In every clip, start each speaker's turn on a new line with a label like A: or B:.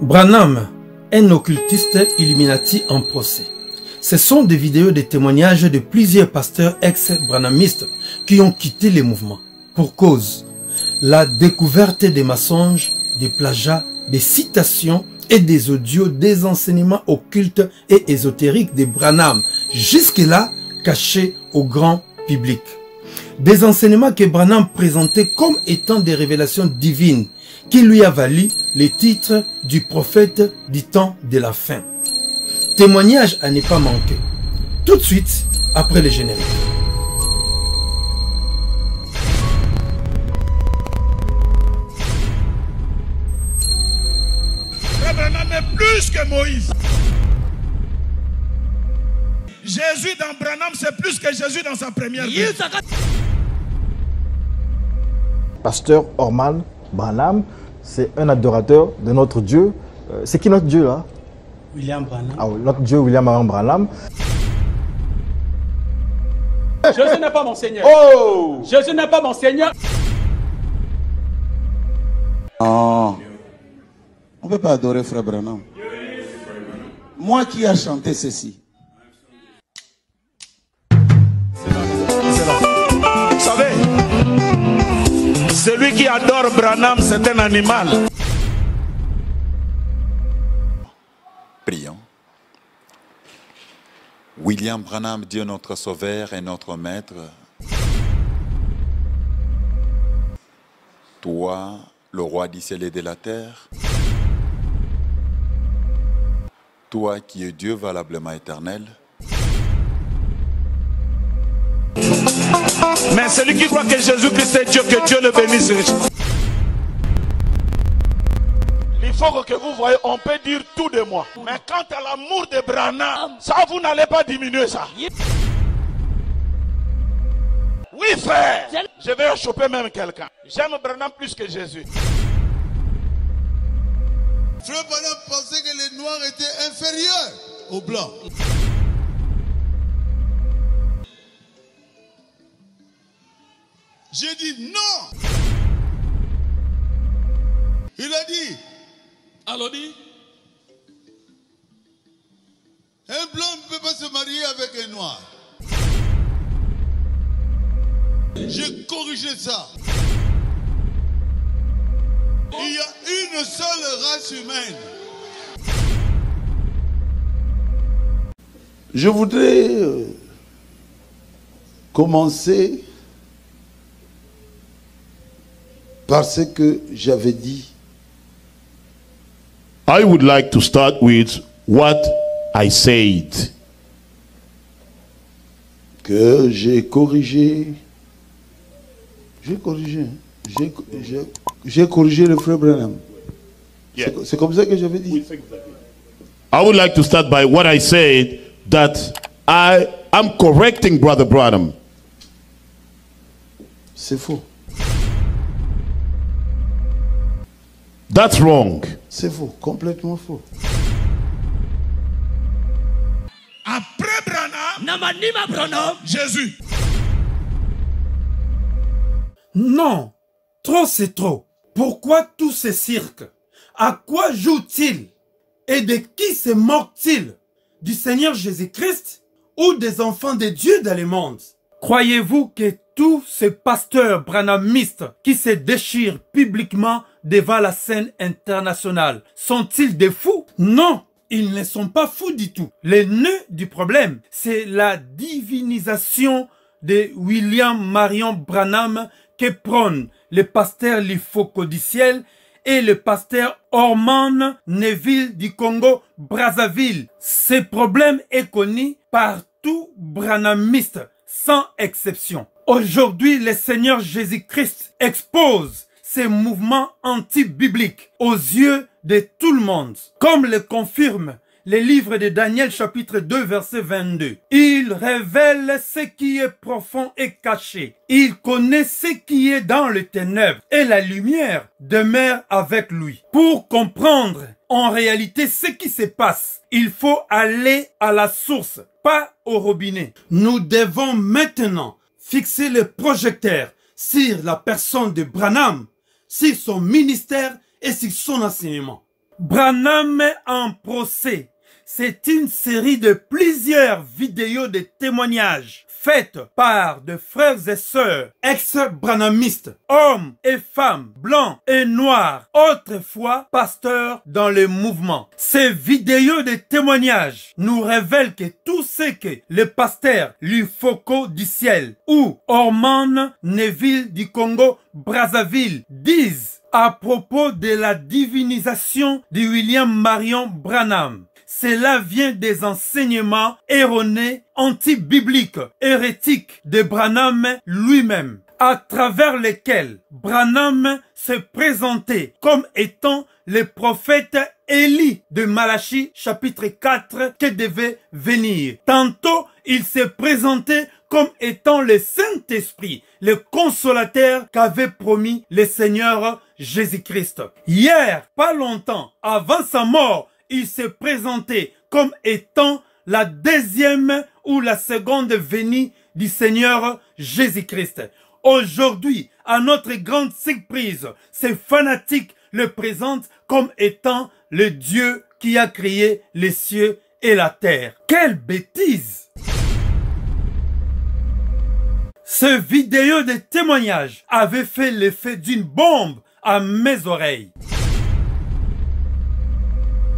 A: Branham, un occultiste Illuminati en procès. Ce sont des vidéos de témoignages de plusieurs pasteurs ex-branhamistes qui ont quitté les mouvements. Pour cause, la découverte des mensonges, des plagiats, des citations et des audios des enseignements occultes et ésotériques de Branham, jusque-là cachés au grand public. Des enseignements que Branham présentait comme étant des révélations divines qui lui a valu le titre du prophète du temps de la fin. Témoignage à ne pas manquer. Tout de suite après le générique.
B: plus que Moïse. Jésus dans Branham, c'est plus que Jésus dans sa première vie. Pasteur Orman Branham, c'est un adorateur de notre Dieu. Euh, c'est qui notre Dieu là William Branham. Ah, notre Dieu William Branham.
A: Jésus n'est pas mon Seigneur. Oh Jésus n'est pas mon Seigneur.
B: Ah. On ne peut pas adorer Frère Branham. Moi qui ai chanté ceci, Celui qui adore Branham, c'est un animal.
C: Prions. William Branham, Dieu notre Sauveur et notre Maître, toi, le roi du ciel et de la terre,
A: toi qui es Dieu valablement éternel, mais celui qui croit que Jésus-Christ est Dieu,
B: que Dieu le bénisse Il faut que vous voyez, on peut dire tout de moi. Mais quant à l'amour de Branham, ça, vous n'allez pas diminuer ça. Oui, frère, je vais choper même quelqu'un. J'aime Branham plus que Jésus. Frère Branham pensait que les noirs étaient inférieurs aux blancs. J'ai dit non. Il a dit. Alors dit. Un blanc ne peut pas se marier avec
A: un noir. J'ai corrigé ça. Il y a une seule race humaine. Je voudrais euh, commencer Parce que j'avais dit.
B: I would like to start with what I said.
A: Que j'ai corrigé.
B: J'ai corrigé. J'ai corrigé le frère Branham. C'est comme ça que j'avais dit. I would like to start by what I said that I am correcting Brother Branham. C'est faux. That's C'est faux, complètement faux.
A: Après Branham, Jésus. Non, trop c'est trop. Pourquoi tous ces cirques À quoi jouent-ils Et de qui se moquent-ils Du Seigneur Jésus-Christ ou des enfants de Dieu dans le monde Croyez-vous que tous ces pasteurs branhamistes qui se déchirent publiquement devant la scène internationale. Sont-ils des fous Non, ils ne sont pas fous du tout. Le nœud du problème, c'est la divinisation de William Marion Branham que prônent le pasteur codiciel, et le pasteur Orman Neville du Congo Brazzaville. Ce problème est connu par tout branhamiste, sans exception. Aujourd'hui, le Seigneur Jésus-Christ expose ces mouvements anti-bibliques aux yeux de tout le monde, comme le confirme le livre de Daniel chapitre 2 verset 22. Il révèle ce qui est profond et caché. Il connaît ce qui est dans les ténèbres et la lumière demeure avec lui. Pour comprendre en réalité ce qui se passe, il faut aller à la source, pas au robinet. Nous devons maintenant fixer le projecteur sur la personne de Branham sur son ministère et sur son enseignement. Branham en procès. C'est une série de plusieurs vidéos de témoignages faite par de frères et sœurs ex-branhamistes, hommes et femmes, blancs et noirs, autrefois pasteurs dans le mouvement. Ces vidéos de témoignages nous révèlent que tout ce que le pasteur Lufoko du ciel ou Orman Neville du Congo Brazzaville disent à propos de la divinisation de William Marion Branham. Cela vient des enseignements erronés, anti-bibliques, hérétiques de Branham lui-même, à travers lesquels Branham se présentait comme étant le prophète Élie de Malachie chapitre 4 qui devait venir. Tantôt, il se présentait comme étant le Saint-Esprit, le consolateur qu'avait promis le Seigneur Jésus-Christ. Hier, pas longtemps avant sa mort, il se présentait comme étant la deuxième ou la seconde venue du Seigneur Jésus-Christ. Aujourd'hui, à notre grande surprise, ces fanatiques le présentent comme étant le Dieu qui a créé les cieux et la terre. Quelle bêtise Ce vidéo de témoignage avait fait l'effet d'une bombe à mes oreilles.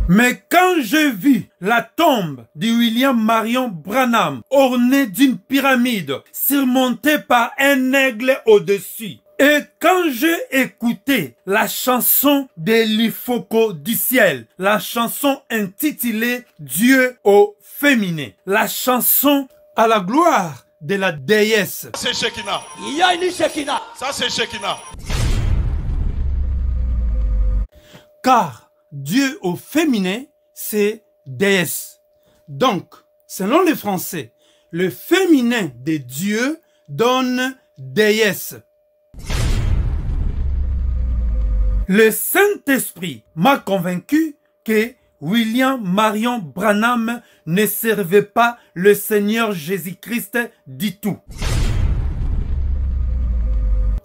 A: Mais quand j'ai vu la tombe de William Marion Branham ornée d'une pyramide surmontée par un aigle au-dessus, et quand j'ai écouté la chanson de l'Ifoco du ciel, la chanson intitulée Dieu au féminin, la chanson à la gloire de la déesse. C'est Shekinah. Il Shekinah. Ça c'est Shekinah. Car Dieu au féminin, c'est déesse. Donc, selon les Français, le féminin de Dieu donne déesse. Le Saint-Esprit m'a convaincu que William Marion Branham ne servait pas le Seigneur Jésus-Christ du tout.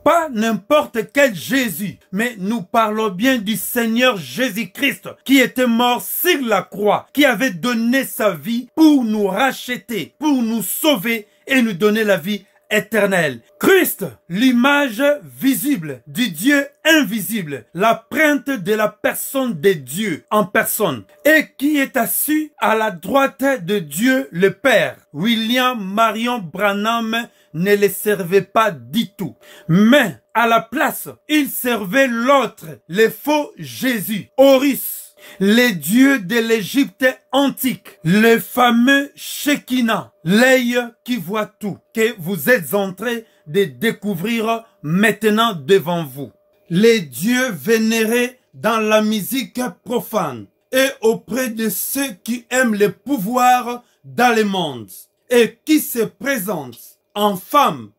A: Pas n'importe quel Jésus, mais nous parlons bien du Seigneur Jésus-Christ qui était mort sur la croix, qui avait donné sa vie pour nous racheter, pour nous sauver et nous donner la vie éternelle. Christ, l'image visible du Dieu invisible, la preinte de la personne de Dieu en personne, et qui est assis à la droite de Dieu le Père. William Marion Branham ne les servait pas du tout. Mais à la place, ils servaient l'autre, le faux Jésus, Horus, les dieux de l'Égypte antique, le fameux Shekinah, l'œil qui voit tout, que vous êtes en train de découvrir maintenant devant vous. Les dieux vénérés dans la musique profane et auprès de ceux qui aiment le pouvoir dans le monde et qui se présentent en femme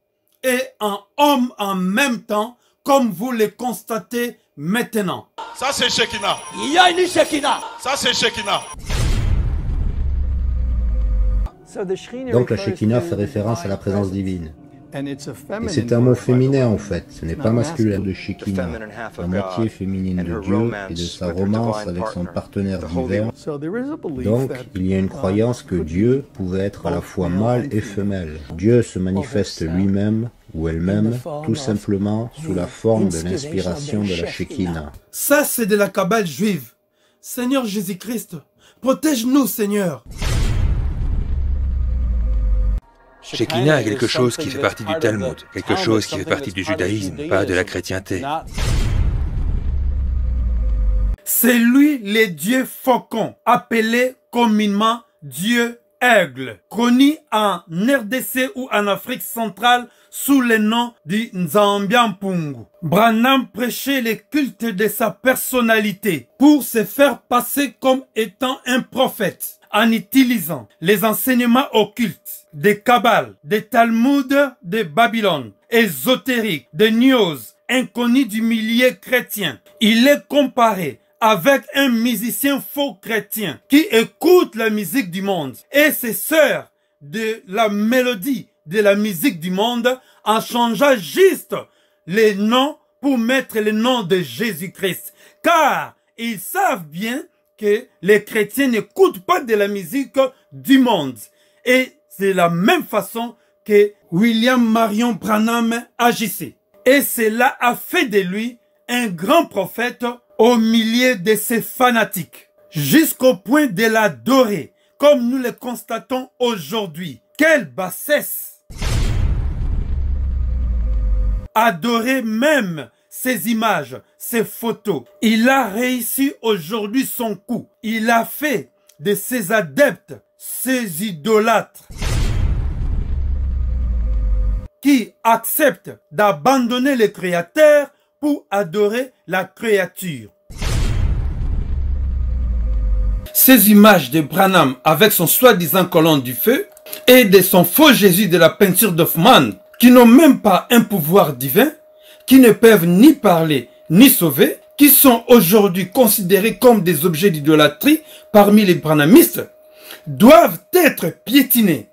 A: et en homme en même temps, comme vous le constatez maintenant. Ça c'est Shekinah. Il y a une Shekinah.
B: Ça c'est Shekinah.
D: Donc la
C: Shekinah fait référence à la présence divine. Et c'est un mot féminin en fait, ce n'est pas masculin de Shekinah, la moitié féminine de Dieu et de sa romance avec son partenaire divin. Donc il y a une uh, croyance
B: que Dieu pouvait être à la fois mâle
C: et femelle. Dieu se manifeste lui-même ou elle-même tout simplement sous la
B: forme de l'inspiration de la Shekinah.
A: Ça c'est de la Kabbale juive. Seigneur Jésus-Christ, protège-nous Seigneur.
C: Shekinah est quelque chose qui fait partie du Talmud, quelque chose qui fait partie du judaïsme, pas de la chrétienté.
A: C'est lui le dieu faucon, appelé communément dieu aigle, connu en RDC ou en Afrique centrale sous le nom du Nzambiampungu. Branham prêchait le culte de sa personnalité pour se faire passer comme étant un prophète en utilisant les enseignements occultes des Kabbales, des Talmuds de Babylone, ésotériques, des News, inconnus du millier chrétien. Il est comparé avec un musicien faux chrétien qui écoute la musique du monde et ses sœurs de la mélodie de la musique du monde en changeant juste les noms pour mettre le nom de Jésus-Christ. Car ils savent bien que les chrétiens n'écoutent pas de la musique du monde. Et c'est la même façon que William Marion Branham agissait. Et cela a fait de lui un grand prophète au milieu de ses fanatiques, jusqu'au point de l'adorer, comme nous le constatons aujourd'hui. Quelle bassesse Adorer même ces images, ces photos. Il a réussi aujourd'hui son coup. Il a fait de ses adeptes, ses idolâtres, qui acceptent d'abandonner le Créateur pour adorer la créature. Ces images de Branham avec son soi-disant colon du feu et de son faux Jésus de la peinture d'Offman qui n'ont même pas un pouvoir divin qui ne peuvent ni parler ni sauver, qui sont aujourd'hui considérés comme des objets d'idolâtrie parmi les branamistes, doivent être piétinés.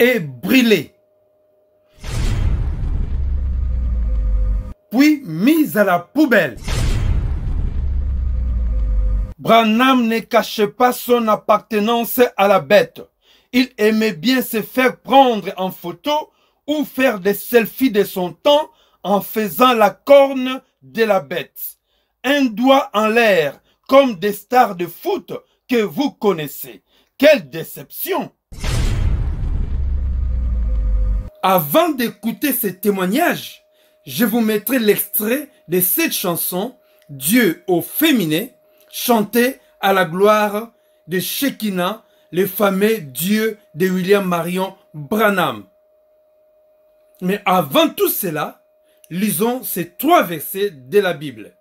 A: et brûlés, puis mis à la poubelle. Branham ne cache pas son appartenance à la bête. Il aimait bien se faire prendre en photo ou faire des selfies de son temps en faisant la corne de la bête. Un doigt en l'air, comme des stars de foot que vous connaissez. Quelle déception Avant d'écouter ces témoignages, je vous mettrai l'extrait de cette chanson Dieu au féminin, chantée à la gloire de Shekinah le fameux Dieu de William Marion Branham. Mais avant tout cela, lisons ces trois versets de la Bible.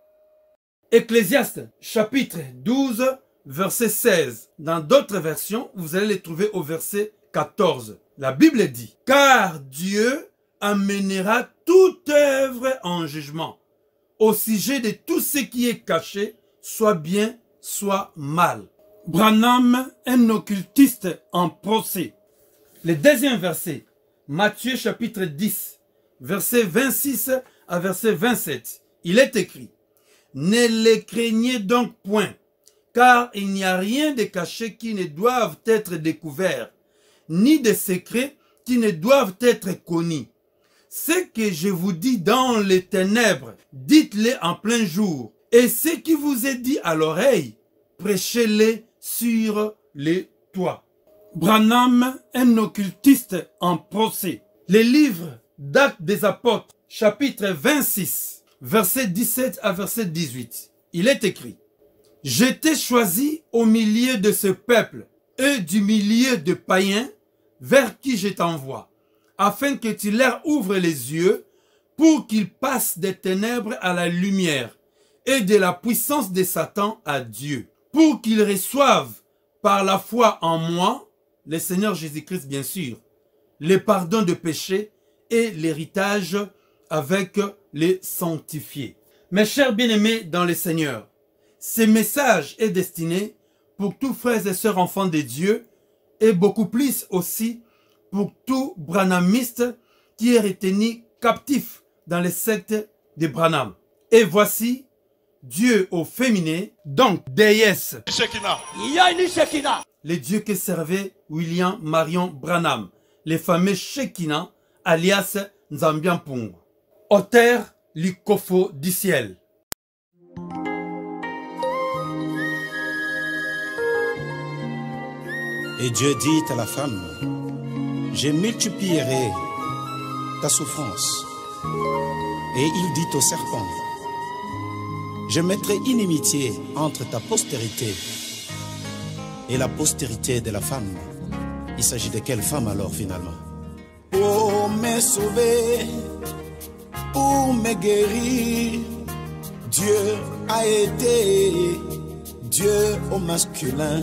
A: Ecclésiaste chapitre 12, verset 16. Dans d'autres versions, vous allez les trouver au verset 14. La Bible dit, car Dieu amènera toute œuvre en jugement au sujet de tout ce qui est caché, soit bien, soit mal. Branham, un occultiste en procès. Le deuxième verset, Matthieu chapitre 10, verset 26 à verset 27. Il est écrit, Ne les craignez donc point, car il n'y a rien de caché qui ne doive être découvert, ni de secrets qui ne doivent être connus. Ce que je vous dis dans les ténèbres, dites-le en plein jour, et ce qui vous est dit à l'oreille, prêchez-le sur les toits. Branham, un occultiste en procès. Les livres datent des apôtres, chapitre 26, verset 17 à verset 18. Il est écrit, « J'étais choisi au milieu de ce peuple et du milieu de païens vers qui je t'envoie, afin que tu leur ouvres les yeux pour qu'ils passent des ténèbres à la lumière et de la puissance de Satan à Dieu, pour qu'ils reçoivent par la foi en moi, le Seigneur Jésus-Christ bien sûr, les pardons de péché et l'héritage avec les sanctifiés. Mes chers bien-aimés dans le Seigneur, ce message est destiné pour tous frères et sœurs enfants de Dieu et beaucoup plus aussi pour tout branamiste qui est retenu captif dans les sectes de Branham. Et voici Dieu au féminin, donc déesse. Les dieux que servait William Marion Branham, les fameux Shekinah, alias Nzambiampung. Auteurs, Likofo du ciel. Et Dieu dit à la femme, je multiplierai ta souffrance. Et il dit au serpent, je mettrai inimitié entre ta postérité et la postérité de la femme. Il s'agit de quelle femme alors finalement
B: Pour me sauver, pour me guérir, Dieu a été Dieu au masculin.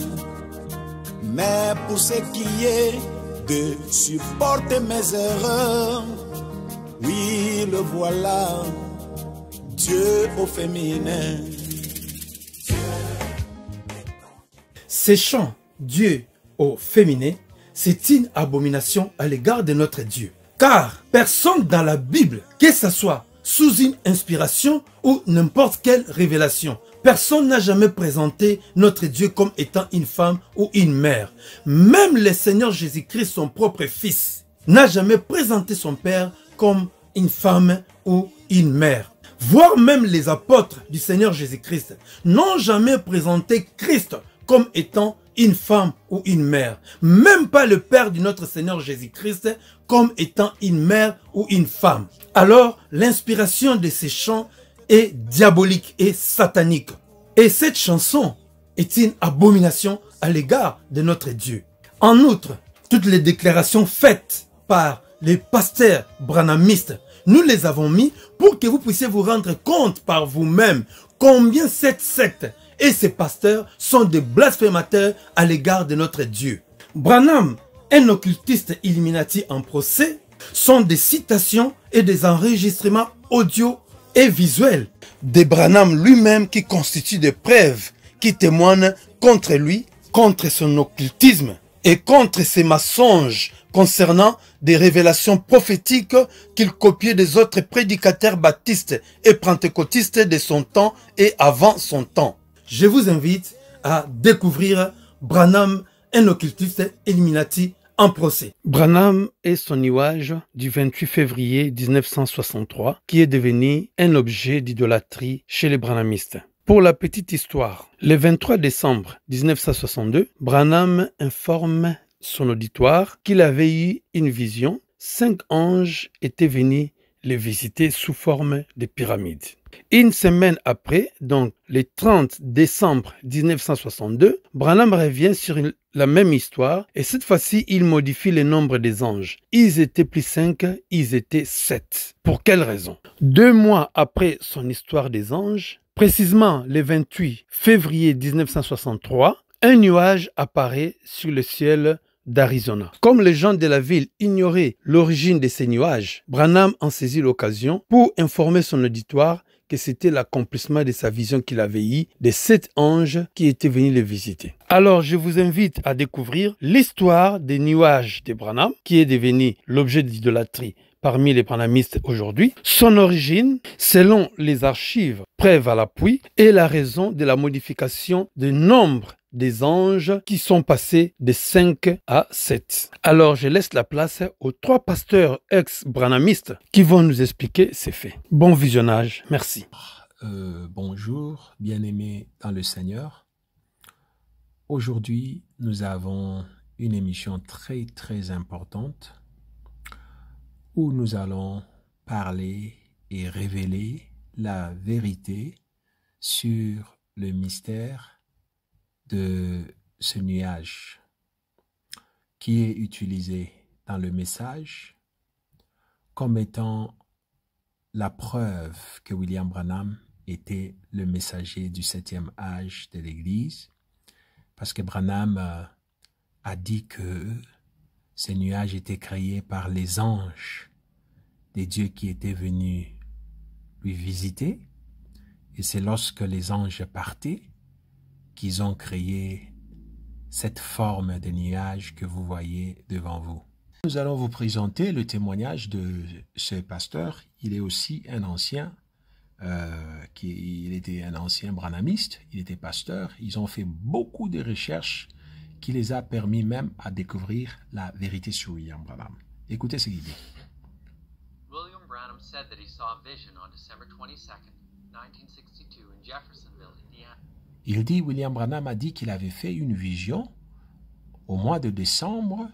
B: Mais pour ce qui est de supporter mes erreurs, oui, le voilà.
A: Dieu au féminin. Ces chants Dieu au féminin, c'est une abomination à l'égard de notre Dieu. Car personne dans la Bible, que ce soit sous une inspiration ou n'importe quelle révélation. Personne n'a jamais présenté notre Dieu comme étant une femme ou une mère. Même le Seigneur Jésus-Christ, son propre fils, n'a jamais présenté son Père comme une femme ou une mère voire même les apôtres du Seigneur Jésus-Christ, n'ont jamais présenté Christ comme étant une femme ou une mère. Même pas le Père de notre Seigneur Jésus-Christ comme étant une mère ou une femme. Alors, l'inspiration de ces chants est diabolique et satanique. Et cette chanson est une abomination à l'égard de notre Dieu. En outre, toutes les déclarations faites par les pasteurs branamistes nous les avons mis pour que vous puissiez vous rendre compte par vous-même combien cette secte et ses pasteurs sont des blasphémateurs à l'égard de notre Dieu. Branham, un occultiste Illuminati en procès, sont des citations et des enregistrements audio et visuels de Branham lui-même qui constituent des preuves qui témoignent contre lui, contre son occultisme et contre ses mensonges concernant des révélations prophétiques qu'il copiait des autres prédicateurs baptistes et pentecôtistes de son temps et avant son temps. Je vous invite à découvrir Branham, un occultiste Illuminati en procès. Branham est son nuage du 28 février 1963 qui est devenu un objet d'idolâtrie chez les branhamistes. Pour la petite histoire, le 23 décembre 1962, Branham informe son auditoire qu'il avait eu une vision. Cinq anges étaient venus les visiter sous forme de pyramides. Une semaine après, donc le 30 décembre 1962, Branham revient sur la même histoire et cette fois-ci, il modifie le nombre des anges. Ils étaient plus cinq, ils étaient sept. Pour quelle raison Deux mois après son histoire des anges, précisément le 28 février 1963, un nuage apparaît sur le ciel d'Arizona. Comme les gens de la ville ignoraient l'origine de ces nuages, Branham en saisit l'occasion pour informer son auditoire que c'était l'accomplissement de sa vision qu'il avait eue des sept anges qui étaient venus le visiter. Alors, je vous invite à découvrir l'histoire des nuages de Branham, qui est devenu l'objet d'idolâtrie parmi les branhamistes aujourd'hui, son origine, selon les archives, prêves à l'appui, et la raison de la modification des nombre des anges qui sont passés de 5 à 7. Alors je laisse la place aux trois pasteurs ex-branamistes qui vont nous expliquer ces faits. Bon visionnage, merci.
C: Euh, bonjour, bien-aimés dans le Seigneur. Aujourd'hui, nous avons une émission très très importante où nous allons parler et révéler la vérité sur le mystère de ce nuage qui est utilisé dans le message comme étant la preuve que William Branham était le messager du septième âge de l'Église, parce que Branham euh, a dit que ce nuage était créé par les anges des dieux qui étaient venus lui visiter, et c'est lorsque les anges partaient qu'ils ont créé cette forme de nuage que vous voyez devant vous. Nous allons vous présenter le témoignage de ce pasteur. Il est aussi un ancien, euh, qui, il était un ancien branamiste, il était pasteur. Ils ont fait beaucoup de recherches qui les a permis même à découvrir la vérité sur William Branham. Écoutez ce qu'il
D: William Branham said that he saw a vision on December 22, 1962 in Jeffersonville, Indiana.
C: Il dit, William Branham a dit qu'il avait fait une vision au mois de décembre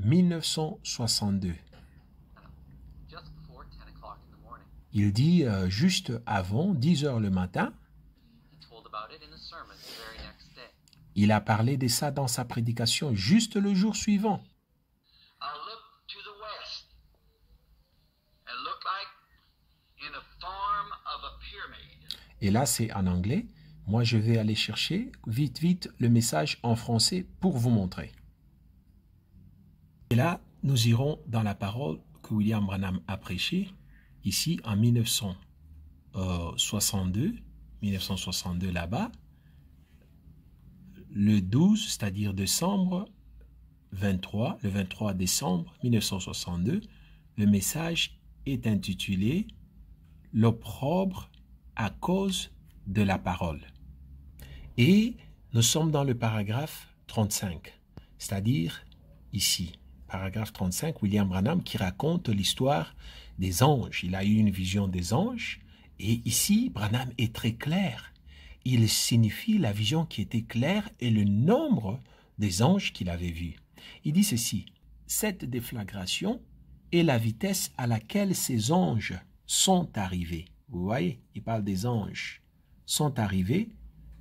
C: 1962. Il dit euh, juste avant 10 heures le matin. Il a parlé de ça dans sa prédication juste le jour suivant. Et là, c'est en anglais. Moi, je vais aller chercher vite, vite le message en français pour vous montrer. Et là, nous irons dans la parole que William Branham a prêchée ici en 1962, 1962 euh, là-bas, le 12, c'est-à-dire décembre 23, le 23 décembre 1962, le message est intitulé L'opprobre à cause de la parole. Et nous sommes dans le paragraphe 35, c'est-à-dire ici, paragraphe 35, William Branham qui raconte l'histoire des anges. Il a eu une vision des anges, et ici, Branham est très clair. Il signifie la vision qui était claire et le nombre des anges qu'il avait vus. Il dit ceci, cette déflagration est la vitesse à laquelle ces anges sont arrivés. Vous voyez, il parle des anges, sont arrivés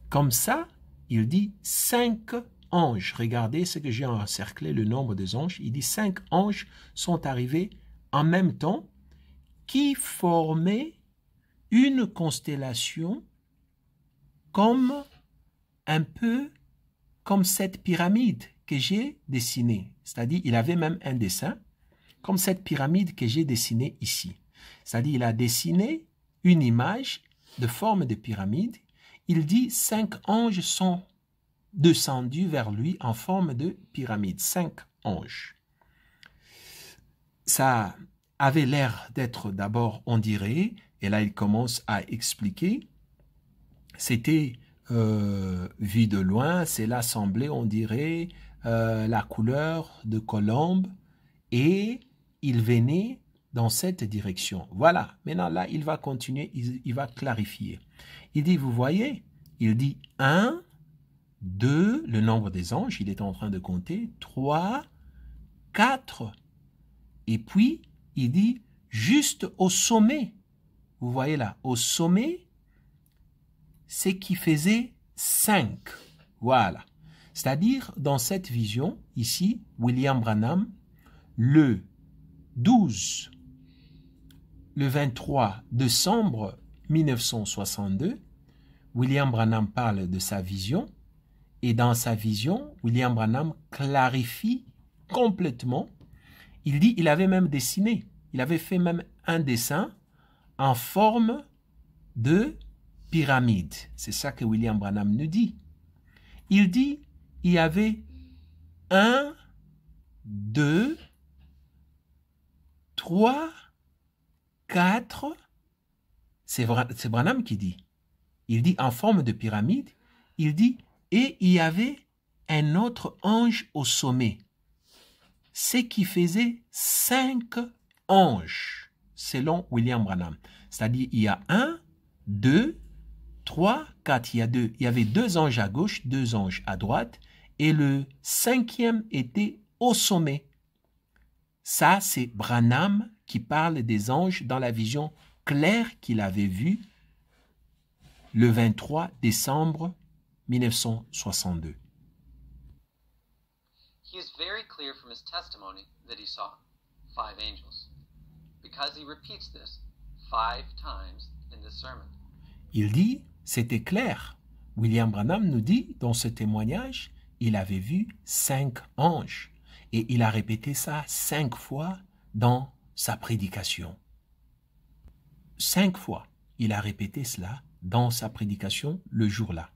C: comme ça, il dit cinq anges. Regardez ce que j'ai encerclé, le nombre des anges. Il dit cinq anges sont arrivés en même temps qui formaient une constellation comme un peu comme cette pyramide que j'ai dessinée. C'est-à-dire, il avait même un dessin, comme cette pyramide que j'ai dessinée ici. C'est-à-dire, il a dessiné une image de forme de pyramide il dit cinq anges sont descendus vers lui en forme de pyramide. Cinq anges. Ça avait l'air d'être d'abord, on dirait, et là il commence à expliquer, c'était euh, vu de loin, c'est l'assemblée, on dirait, euh, la couleur de colombe, et il venait dans cette direction. Voilà, maintenant là, il va continuer, il, va clarifier. Il dit, vous voyez, il dit 1, 2, le nombre des anges, il est en train de compter, 3, 4, et puis il dit juste au sommet, vous voyez là, au sommet, c'est qui faisait 5. Voilà. C'est-à-dire, dans cette vision, ici, William Branham, le 12 le 23 décembre 1962, William Branham parle de sa vision et dans sa vision, William Branham clarifie complètement. Il dit, il avait même dessiné, il avait fait même un dessin en forme de pyramide. C'est ça que William Branham nous dit. Il dit, il y avait un, deux, trois, 4, c'est Branham qui dit. Il dit en forme de pyramide, il dit, et il y avait un autre ange au sommet, ce qui faisait cinq anges, selon William Branham. C'est-à-dire, il y a un, deux, trois, quatre, il y a deux. Il y avait deux anges à gauche, deux anges à droite, et le cinquième était au sommet. Ça, c'est Branham qui parle des anges dans la vision claire qu'il avait vue le 23 décembre 1962.
D: is very clear from his testimony that he saw five angels because he repeats this five times in sermon.
C: Il dit, c'était clair. William Branham nous dit dans ce témoignage, il avait vu cinq anges. Et il a répété ça cinq fois dans sa prédication. Cinq fois, il a répété cela dans sa prédication le jour-là.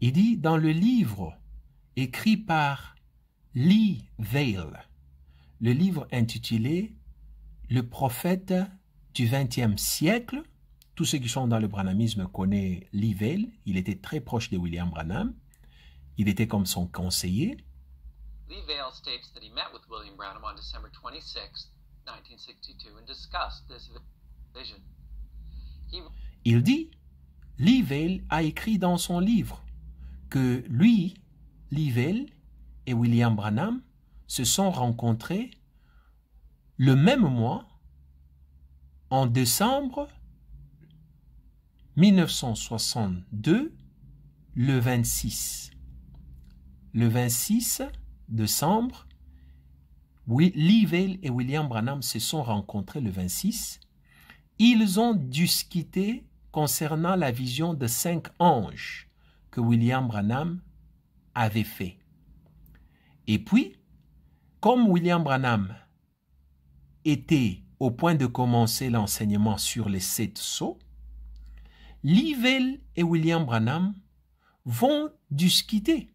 C: Il dit dans le livre écrit par Lee Vale, le livre intitulé Le prophète du XXe siècle, tous ceux qui sont dans le branamisme connaissent Livel. Il était très proche de William Branham. Il était comme son conseiller.
D: E states that he met with William on December 26, 1962 and discussed this
C: Il dit Livel a écrit dans son livre que lui, Livel et William Branham se sont rencontrés le même mois en décembre 1962, le 26. Le 26 décembre, Lee Vail et William Branham se sont rencontrés le 26. Ils ont discuté concernant la vision de cinq anges que William Branham avait fait. Et puis, comme William Branham était au point de commencer l'enseignement sur les sept sceaux, Livell et William Branham vont discuter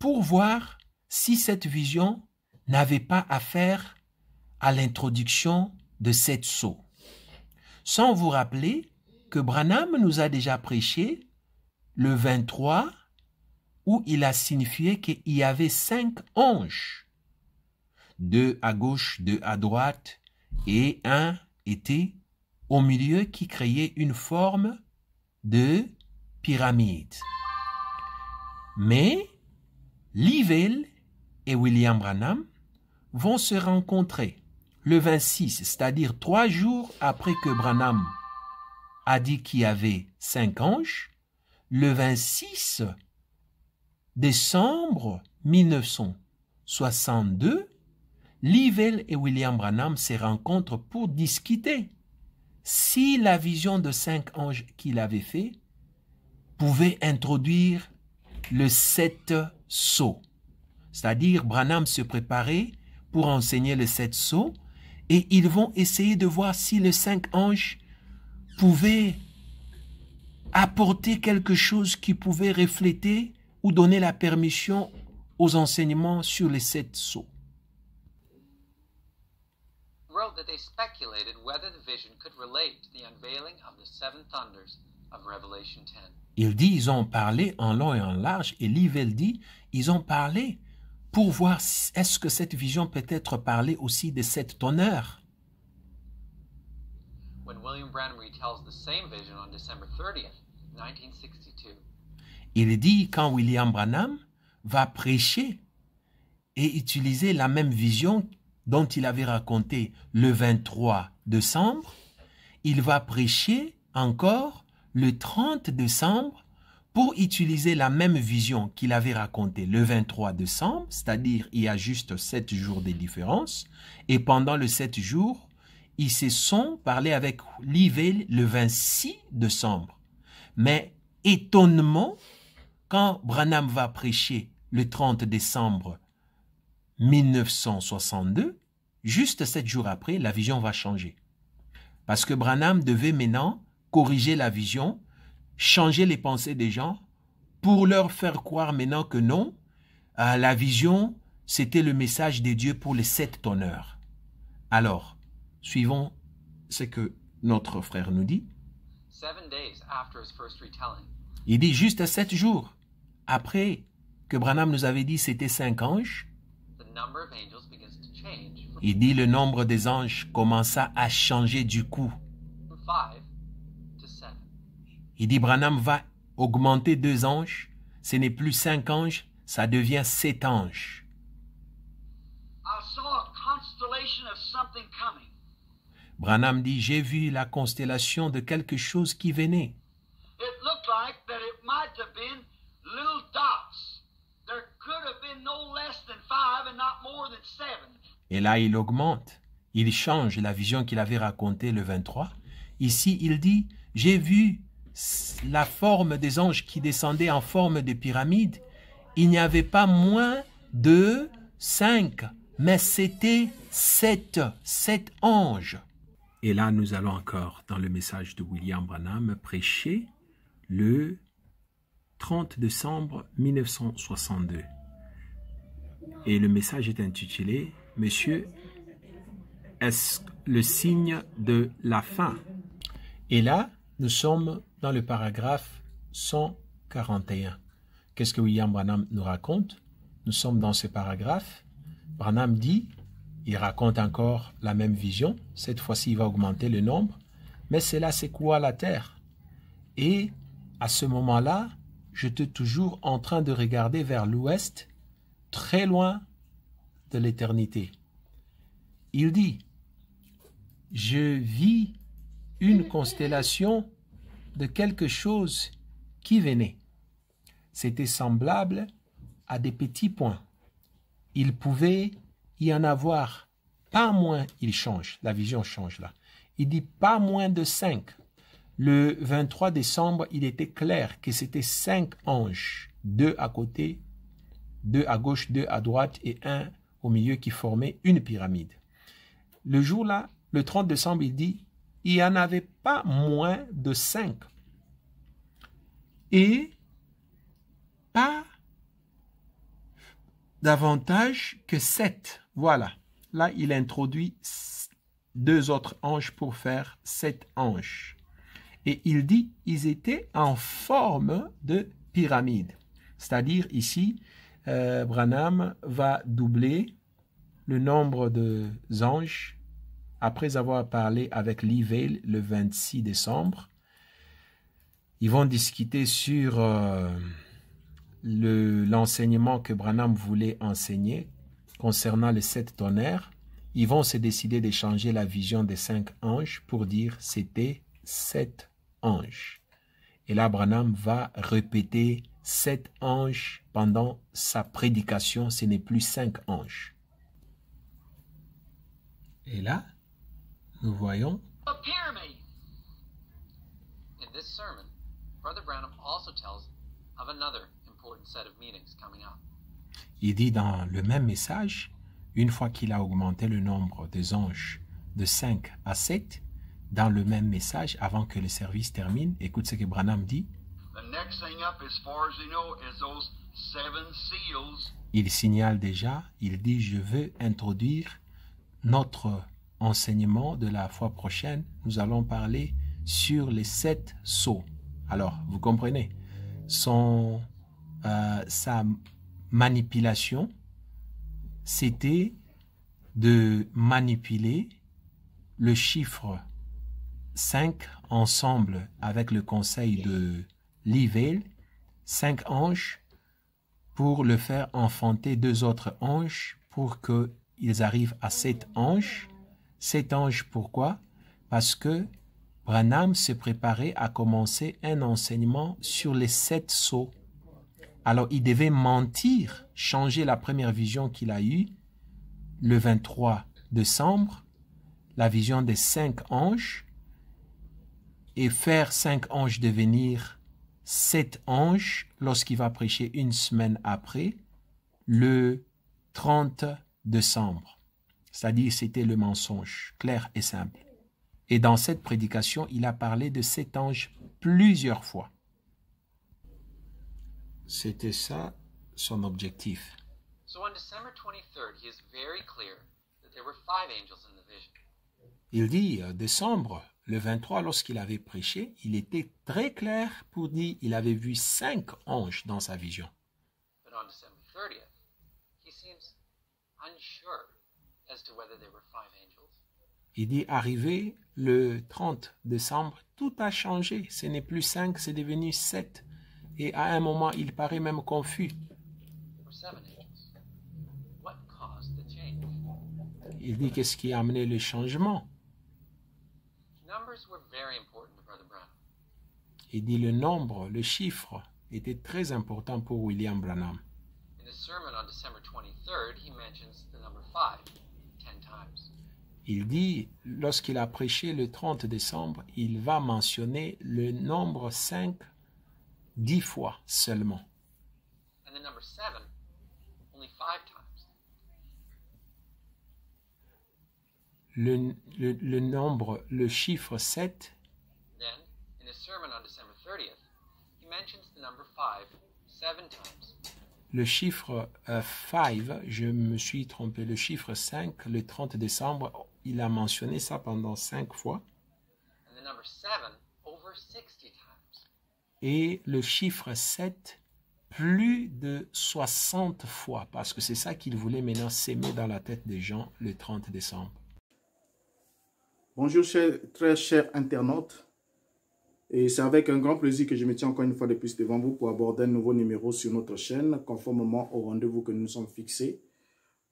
C: pour voir si cette vision n'avait pas affaire à l'introduction de cette sceau. Sans vous rappeler que Branham nous a déjà prêché le 23 où il a signifié qu'il y avait cinq anges, deux à gauche, deux à droite, et un était au milieu qui créait une forme de pyramide. Mais Livell et William Branham vont se rencontrer le 26, c'est-à-dire trois jours après que Branham a dit qu'il y avait cinq anges, le 26 décembre 1962, Livell et William Branham se rencontrent pour discuter si la vision de cinq anges qu'il avait fait pouvait introduire le sept sceaux. C'est-à-dire, Branham se préparait pour enseigner le sept sceaux et ils vont essayer de voir si le cinq anges pouvait apporter quelque chose qui pouvait refléter ou donner la permission aux enseignements sur les sept sceaux
D: wrote that they speculated whether the vision could relate to the unveiling of the seven thunders of Revelation 10.
C: Il dit, ils ont parlé en long et en large, et Livelle dit, ils ont parlé pour voir est-ce que cette vision peut être parlée aussi des sept tonnerres.
D: When William Branham retells the same vision on December 30th, 1962.
C: Il dit quand William Branham va prêcher et utiliser la même vision dont il avait raconté le 23 décembre, il va prêcher encore le 30 décembre pour utiliser la même vision qu'il avait racontée le 23 décembre, c'est-à-dire il y a juste sept jours de différence, et pendant les sept jours, ils se sont parlé avec Livelle le 26 décembre. Mais étonnement, quand Branham va prêcher le 30 décembre 1962, juste sept jours après, la vision va changer. Parce que Branham devait maintenant corriger la vision, changer les pensées des gens, pour leur faire croire maintenant que non, la vision, c'était le message des dieux pour les sept tonneurs. Alors, suivons ce que notre frère nous dit. Il dit juste sept jours après que Branham nous avait dit c'était cinq anges, il dit le nombre des anges commença à changer du coup. Il dit Branham va augmenter deux anges. Ce n'est plus cinq anges, ça devient sept anges. Branham dit, j'ai vu la constellation de quelque chose qui venait. Et là, il augmente. Il change la vision qu'il avait racontée le 23. Ici, il dit, j'ai vu la forme des anges qui descendaient en forme de pyramide. Il n'y avait pas moins de cinq, mais c'était sept, sept anges. Et là, nous allons encore, dans le message de William Branham, prêcher le 30 décembre 1962. Et le message est intitulé Monsieur, est-ce le signe de la fin Et là, nous sommes dans le paragraphe 141. Qu'est-ce que William Branham nous raconte Nous sommes dans ce paragraphe. Branham dit, il raconte encore la même vision, cette fois-ci il va augmenter le nombre, mais cela quoi la terre. Et à ce moment-là, j'étais toujours en train de regarder vers l'ouest très loin de l'éternité. Il dit, je vis une constellation de quelque chose qui venait. C'était semblable à des petits points. Il pouvait y en avoir pas moins, il change, la vision change là. Il dit pas moins de cinq. Le 23 décembre, il était clair que c'était cinq anges, deux à côté deux à gauche, deux à droite et un au milieu qui formait une pyramide. Le jour-là, le 30 décembre, il dit, il n'y en avait pas moins de cinq. Et pas davantage que sept. Voilà. Là, il introduit deux autres anges pour faire sept anges. Et il dit, ils étaient en forme de pyramide. C'est-à-dire ici, euh, Branham va doubler le nombre de anges après avoir parlé avec Lee le 26 décembre. Ils vont discuter sur euh, le l'enseignement que Branham voulait enseigner concernant les sept tonnerres. Ils vont se décider d'échanger la vision des cinq anges pour dire c'était sept anges. Et là, Branham va répéter sept anges pendant sa prédication, ce n'est plus cinq anges. Et là, nous voyons. Oh, Il dit dans le même message, une fois qu'il a augmenté le nombre des anges de cinq à sept, dans le même message, avant que le service termine, écoute ce que Branham dit il signale déjà, il dit, je veux introduire notre enseignement de la fois prochaine. Nous allons parler sur les sept sceaux. Alors, vous comprenez, son, euh, sa manipulation, c'était de manipuler le chiffre 5 ensemble avec le conseil de l'ivelle, cinq anges, pour le faire enfanter deux autres anges, pour qu'ils arrivent à sept anges. Sept anges, pourquoi Parce que Branham se préparait à commencer un enseignement sur les sept sceaux. Alors il devait mentir, changer la première vision qu'il a eue le 23 décembre, la vision des cinq anges, et faire cinq anges devenir sept anges lorsqu'il va prêcher une semaine après, le 30 décembre. C'est-à-dire, c'était le mensonge, clair et simple. Et dans cette prédication, il a parlé de sept anges plusieurs fois. C'était ça son objectif. Il dit, euh, décembre, le 23, lorsqu'il avait prêché, il était très clair pour dire qu'il avait vu cinq anges dans sa vision. Il dit, arrivé le 30 décembre, tout a changé. Ce n'est plus cinq, c'est devenu sept. Et à un moment, il paraît même confus. Il dit, qu'est-ce qui a amené le changement il dit le nombre, le chiffre était très important pour William Branham. Il dit, lorsqu'il a prêché le 30 décembre, il va mentionner le nombre 5 dix fois seulement. le, nombre, le chiffre 7.
D: in sermon on December 30th, he mentions the number 5 times.
C: Le chiffre 5, euh, je me suis trompé, le chiffre 5, le 30 décembre, il a mentionné ça pendant 5 fois. Et le chiffre 7, plus de 60 fois, parce que c'est ça qu'il voulait maintenant s'aimer dans la tête des gens le 30 décembre.
B: Bonjour, chers, très chers internautes. Et c'est avec un grand plaisir que je me tiens encore une fois de plus devant vous pour aborder un nouveau numéro sur notre chaîne, conformément au rendez-vous que nous nous sommes fixés,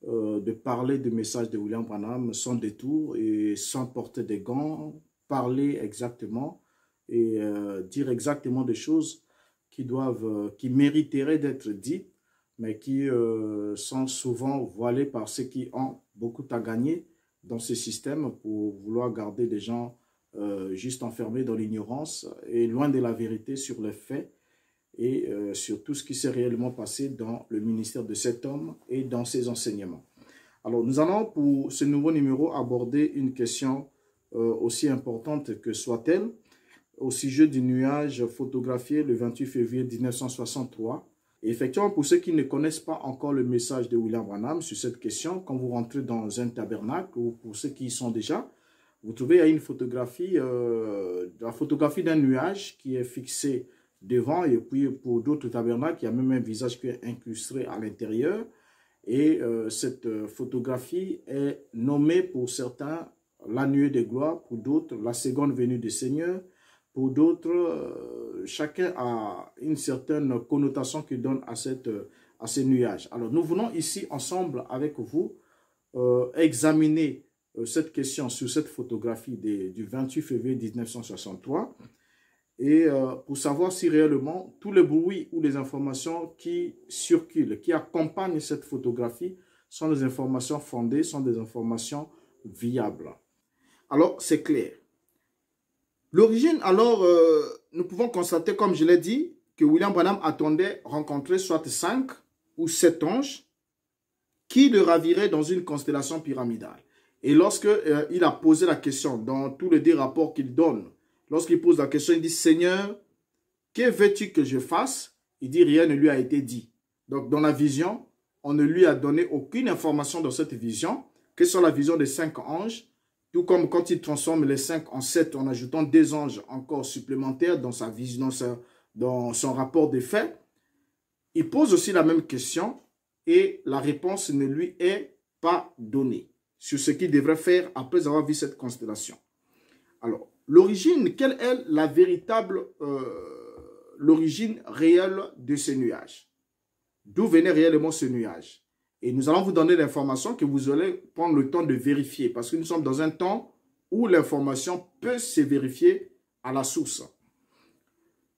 B: euh, de parler du message de William Branham sans détour et sans porter des gants, parler exactement et euh, dire exactement des choses qui doivent, euh, qui mériteraient d'être dites, mais qui sont souvent voilées par ceux qui ont beaucoup à gagner dans ces systèmes pour vouloir garder des gens euh, juste enfermés dans l'ignorance et loin de la vérité sur les faits et euh, sur tout ce qui s'est réellement passé dans le ministère de cet homme et dans ses enseignements. Alors nous allons pour ce nouveau numéro aborder une question euh, aussi importante que soit-elle au sujet du nuage photographié le 28 février 1963 effectivement, pour ceux qui ne connaissent pas encore le message de William Branham sur cette question, quand vous rentrez dans un tabernacle, ou pour ceux qui y sont déjà, vous trouvez une photographie, euh, la photographie d'un nuage qui est fixé devant, et puis pour d'autres tabernacles, il y a même un visage qui est incrusté à l'intérieur. Et euh, cette euh, photographie est nommée pour certains la nuée des gloire pour d'autres la seconde venue du Seigneur, pour d'autres, euh, chacun a une certaine connotation qui donne à, cette, euh, à ces nuages. Alors, nous venons ici, ensemble, avec vous, euh, examiner cette question sur cette photographie du 28 février 1963 et pour savoir si réellement tous les bruits ou les informations qui circulent, qui accompagnent cette photographie sont des informations fondées, sont des informations viables. Alors, c'est clair. L'origine, alors, euh, nous pouvons constater, comme je l'ai dit, que William Branham attendait rencontrer soit cinq ou sept anges qui le raviraient dans une constellation pyramidale. Et lorsque euh, il a posé la question, dans tous les deux rapports qu'il donne, lorsqu'il pose la question, il dit, Seigneur, que veux-tu que je fasse Il dit, rien ne lui a été dit. Donc, dans la vision, on ne lui a donné aucune information dans cette vision, que sur la vision des cinq anges, tout comme quand il transforme les cinq en sept en ajoutant des anges encore supplémentaires dans, sa, vision, dans, son rapport des faits, il pose aussi la même question et la réponse ne lui est pas donnée sur ce qu'il devrait faire après avoir vu cette constellation. Alors, l'origine, quelle est la véritable, euh, l'origine réelle de ces nuages D'où venait réellement ce nuage et nous allons vous donner l'information que vous allez prendre le temps de vérifier parce que nous sommes dans un temps où l'information peut se vérifier à la source.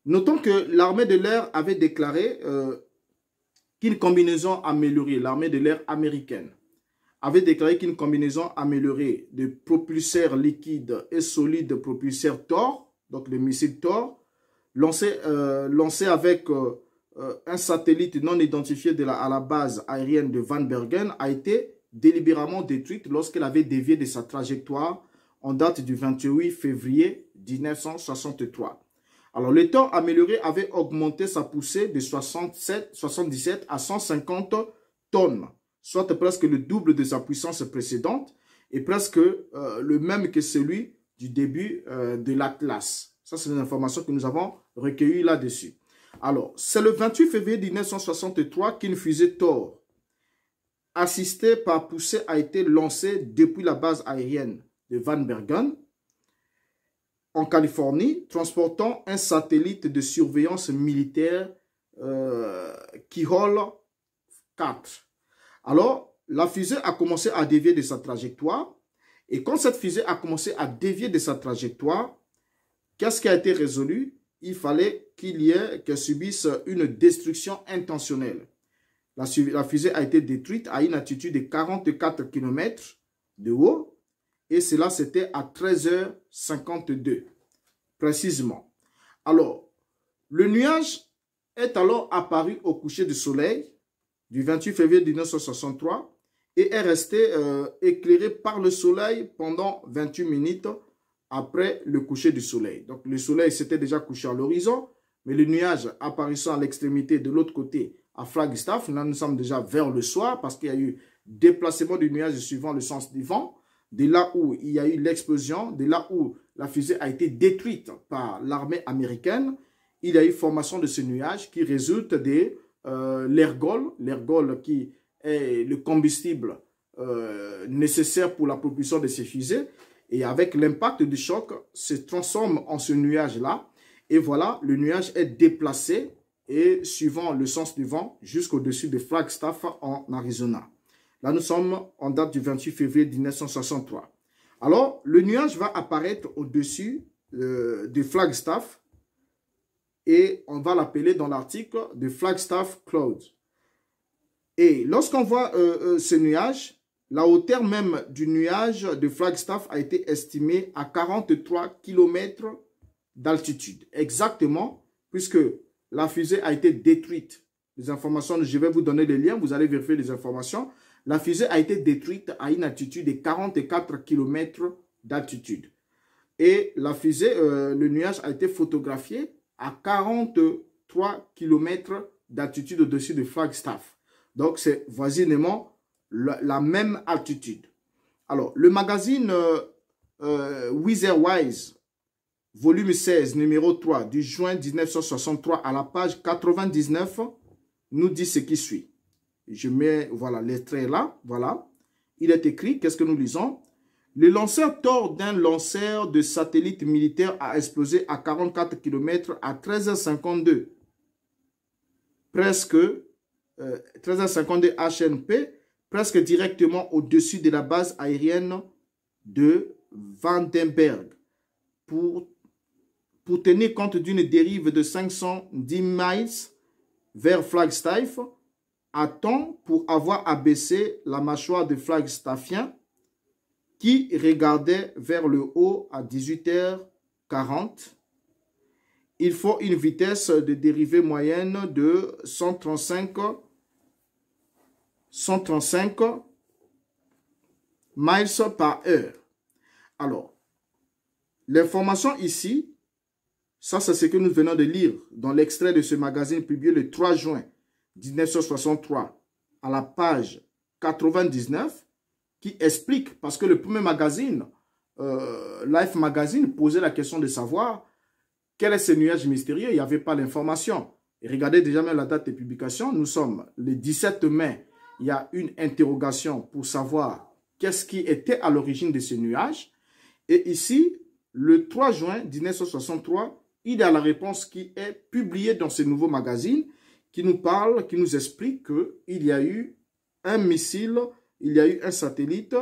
B: Notons que l'armée de l'air avait déclaré euh, qu'une combinaison améliorée, l'armée de l'air américaine, avait déclaré qu'une combinaison améliorée de propulseurs liquides et solides de propulseurs TOR, donc le missile TOR, euh, lancé, avec euh, euh, un satellite non identifié de la, à la base aérienne de Van Bergen a été délibérément détruit lorsqu'elle avait dévié de sa trajectoire en date du 28 février 1963. Alors, le temps amélioré avait augmenté sa poussée de 67, 77 à 150 tonnes, soit presque le double de sa puissance précédente et presque euh, le même que celui du début euh, de l'Atlas. Ça, c'est l'information que nous avons recueillie là-dessus. Alors, c'est le 28 février 1963 qu'une fusée Thor, assistée par poussée, a été lancée depuis la base aérienne de Van Bergen, en Californie, transportant un satellite de surveillance militaire euh, Kihol 4. Alors, la fusée a commencé à dévier de sa trajectoire. Et quand cette fusée a commencé à dévier de sa trajectoire, qu'est-ce qui a été résolu il fallait qu'il y ait, qu'elle subisse une destruction intentionnelle. La, fusée a été détruite à une altitude de 44 km de haut et cela c'était à 13h52 précisément. Alors, le nuage est alors apparu au coucher du soleil du 28 février 1963 et est resté euh, éclairé par le soleil pendant 28 minutes après le coucher du soleil. Donc le soleil s'était déjà couché à l'horizon, mais le nuage apparaissant à l'extrémité de l'autre côté à Flagstaff, là nous sommes déjà vers le soir parce qu'il y a eu déplacement du nuage suivant le sens du vent, de là où il y a eu l'explosion, de là où la fusée a été détruite par l'armée américaine, il y a eu formation de ce nuage qui résulte de euh, l'ergol, l'ergol qui est le combustible euh, nécessaire pour la propulsion de ces fusées, et avec l'impact du choc, se transforme en ce nuage-là. Et voilà, le nuage est déplacé et suivant le sens du vent jusqu'au-dessus de Flagstaff en Arizona. Là, nous sommes en date du 28 février 1963. Alors, le nuage va apparaître au-dessus euh, de Flagstaff et on va l'appeler dans l'article de Flagstaff Cloud. Et lorsqu'on voit euh, euh, ce nuage, la hauteur même du nuage de Flagstaff a été estimée à 43 km d'altitude. Exactement, puisque la fusée a été détruite. Les informations, je vais vous donner les liens, vous allez vérifier les informations. La fusée a été détruite à une altitude de 44 km d'altitude. Et la fusée, euh, le nuage a été photographié à 43 km d'altitude au-dessus de Flagstaff. Donc, c'est voisinement la, même altitude. Alors, le magazine euh, euh Wise, volume 16, numéro 3, du juin 1963 à la page 99, nous dit ce qui suit. Je mets, voilà, les traits là, voilà. Il est écrit, qu'est-ce que nous lisons Le lanceur tort d'un lanceur de satellite militaire a explosé à 44 km à 13h52. Presque 13h52 euh, HNP presque directement au-dessus de la base aérienne de Vandenberg pour, pour tenir compte d'une dérive de 510 miles vers Flagstaff à temps pour avoir abaissé la mâchoire de Flagstaffien qui regardait vers le haut à 18h40. Il faut une vitesse de dérivée moyenne de 135 135 miles par heure. Alors, l'information ici, ça c'est ce que nous venons de lire dans l'extrait de ce magazine publié le 3 juin 1963 à la page 99 qui explique, parce que le premier magazine, euh, Life Magazine, posait la question de savoir quel est ce nuage mystérieux, il n'y avait pas l'information. Regardez déjà même la date de publication, nous sommes le 17 mai il y a une interrogation pour savoir qu'est-ce qui était à l'origine de ce nuage. Et ici, le 3 juin 1963, il y a la réponse qui est publiée dans ce nouveau magazine qui nous parle, qui nous explique qu'il y a eu un missile, il y a eu un satellite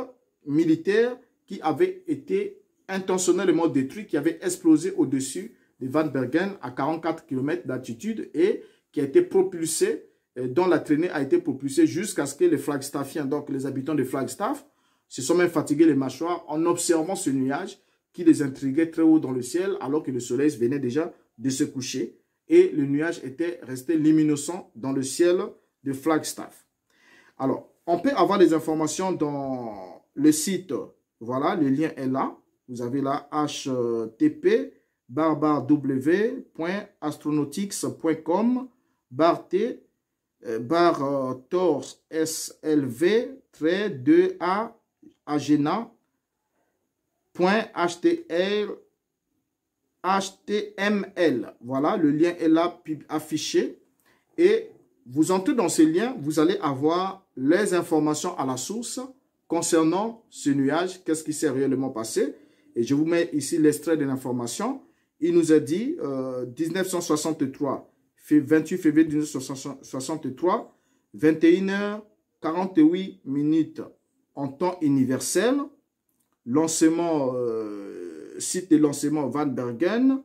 B: militaire qui avait été intentionnellement détruit, qui avait explosé au-dessus de Van Bergen à 44 km d'altitude et qui a été propulsé euh, dont la traînée a été propulsée jusqu'à ce que les Flagstaffiens, hein, donc les habitants de Flagstaff, se sont même fatigués les mâchoires en observant ce nuage qui les intriguait très haut dans le ciel alors que le soleil venait déjà de se coucher et le nuage était resté luminescent dans le ciel de Flagstaff. Alors, on peut avoir des informations dans le site. Voilà, le lien est là. Vous avez là http barbarw.astronautics.com t bar SLV, 2 HTML. Voilà, le lien est là affiché. Et vous entrez dans ce lien, vous allez avoir les informations à la source concernant ce nuage, qu'est-ce qui s'est réellement passé. Et je vous mets ici l'extrait de l'information. Il nous a dit 1963. Euh, 28 février 1963, 21h48 minutes en temps universel. Lancement, euh, site de lancement Van Bergen.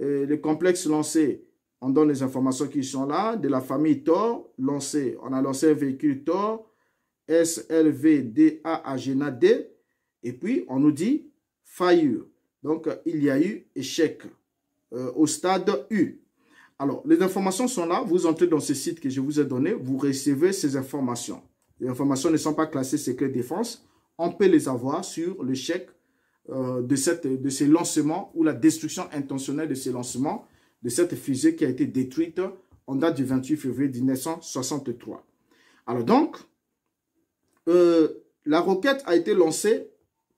B: Euh, le complexe lancé, on donne les informations qui sont là, de la famille Thor, lancé, on a lancé un véhicule Thor, SLVDA Agena D, et puis on nous dit faillure. Donc, il y a eu échec euh, au stade U. Alors, les informations sont là. Vous entrez dans ce site que je vous ai donné. Vous recevez ces informations. Les informations ne sont pas classées secret défense. On peut les avoir sur le chèque euh, de, cette, de ces lancements ou la destruction intentionnelle de ces lancements, de cette fusée qui a été détruite en date du 28 février 1963. Alors donc, euh, la roquette a été lancée,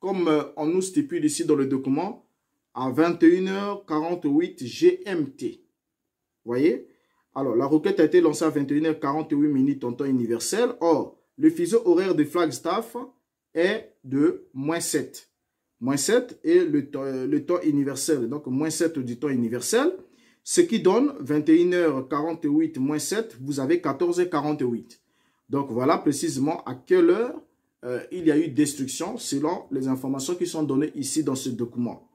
B: comme euh, on nous stipule ici dans le document, à 21h48 GMT voyez Alors, la requête a été lancée à 21h48 minutes en temps universel. Or, le fuseau horaire de Flagstaff est de moins 7. Moins 7 est euh, le, temps, universel, donc moins 7 du temps universel. Ce qui donne 21h48 moins 7, vous avez 14h48. Donc voilà précisément à quelle heure euh, il y a eu destruction selon les informations qui sont données ici dans ce document.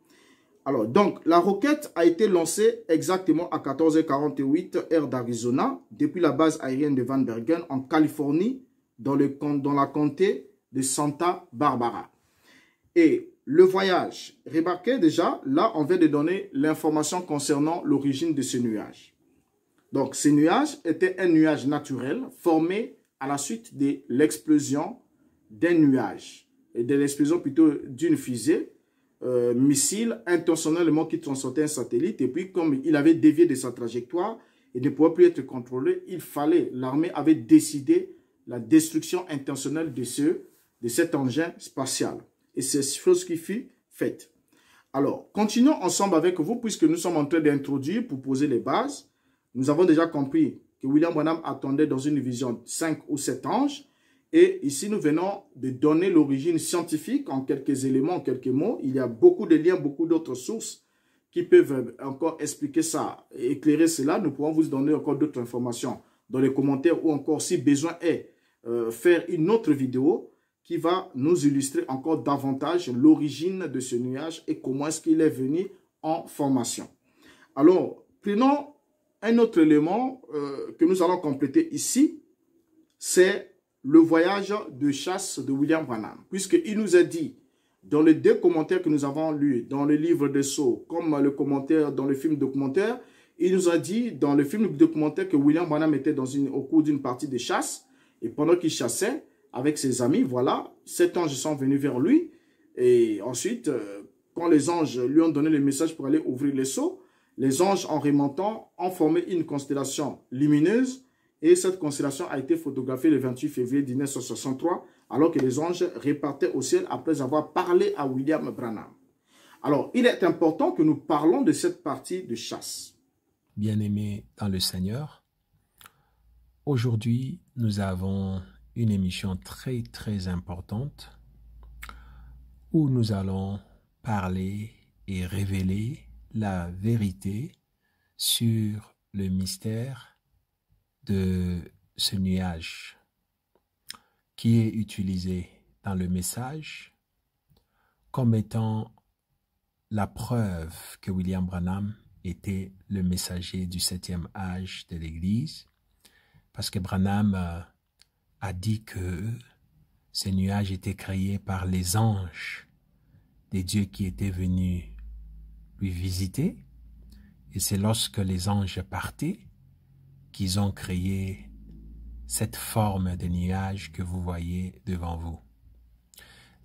B: Alors, donc, la roquette a été lancée exactement à 14h48 heure d'Arizona depuis la base aérienne de Van Bergen en Californie, dans, le, dans la comté de Santa Barbara. Et le voyage, remarquez déjà, là, on vient de donner l'information concernant l'origine de ce nuage. Donc, ce nuage était un nuage naturel formé à la suite de l'explosion d'un nuage, et de l'explosion plutôt d'une fusée euh, missile intentionnellement qui transportait un satellite. Et puis, comme il avait dévié de sa trajectoire et ne pouvait plus être contrôlé, il fallait, l'armée avait décidé la destruction intentionnelle de, ce, de cet engin spatial. Et c'est ce qui fut fait. Alors, continuons ensemble avec vous, puisque nous sommes en train d'introduire pour poser les bases. Nous avons déjà compris que William Branham attendait dans une vision 5 ou 7 anges. Et ici, nous venons de donner l'origine scientifique en quelques éléments, en quelques mots. Il y a beaucoup de liens, beaucoup d'autres sources qui peuvent encore expliquer ça, éclairer cela. Nous pouvons vous donner encore d'autres informations dans les commentaires ou encore, si besoin est, euh, faire une autre vidéo qui va nous illustrer encore davantage l'origine de ce nuage et comment est-ce qu'il est venu en formation. Alors, prenons un autre élément euh, que nous allons compléter ici, c'est le voyage de chasse de William Branham, puisqu'il nous a dit, dans les deux commentaires que nous avons lus, dans le livre des Sceaux, comme le commentaire dans le film documentaire, il nous a dit dans le film documentaire que William Branham était dans une, au cours d'une partie de chasse, et pendant qu'il chassait avec ses amis, voilà, sept anges sont venus vers lui, et ensuite, euh, quand les anges lui ont donné le message pour aller ouvrir les seaux, les anges, en remontant, ont formé une constellation lumineuse et cette constellation a été photographiée le 28 février 1963 alors que les anges repartaient au ciel après avoir parlé à William Branham. Alors, il est important que nous parlons de cette partie de chasse.
C: Bien-aimés dans le Seigneur, aujourd'hui, nous avons une émission très, très importante où nous allons parler et révéler la vérité sur le mystère de ce nuage qui est utilisé dans le message comme étant la preuve que William Branham était le messager du septième âge de l'Église, parce que Branham euh, a dit que ce nuage était créé par les anges des dieux qui étaient venus lui visiter, et c'est lorsque les anges partaient qu'ils ont créé cette forme de nuage que vous voyez devant vous.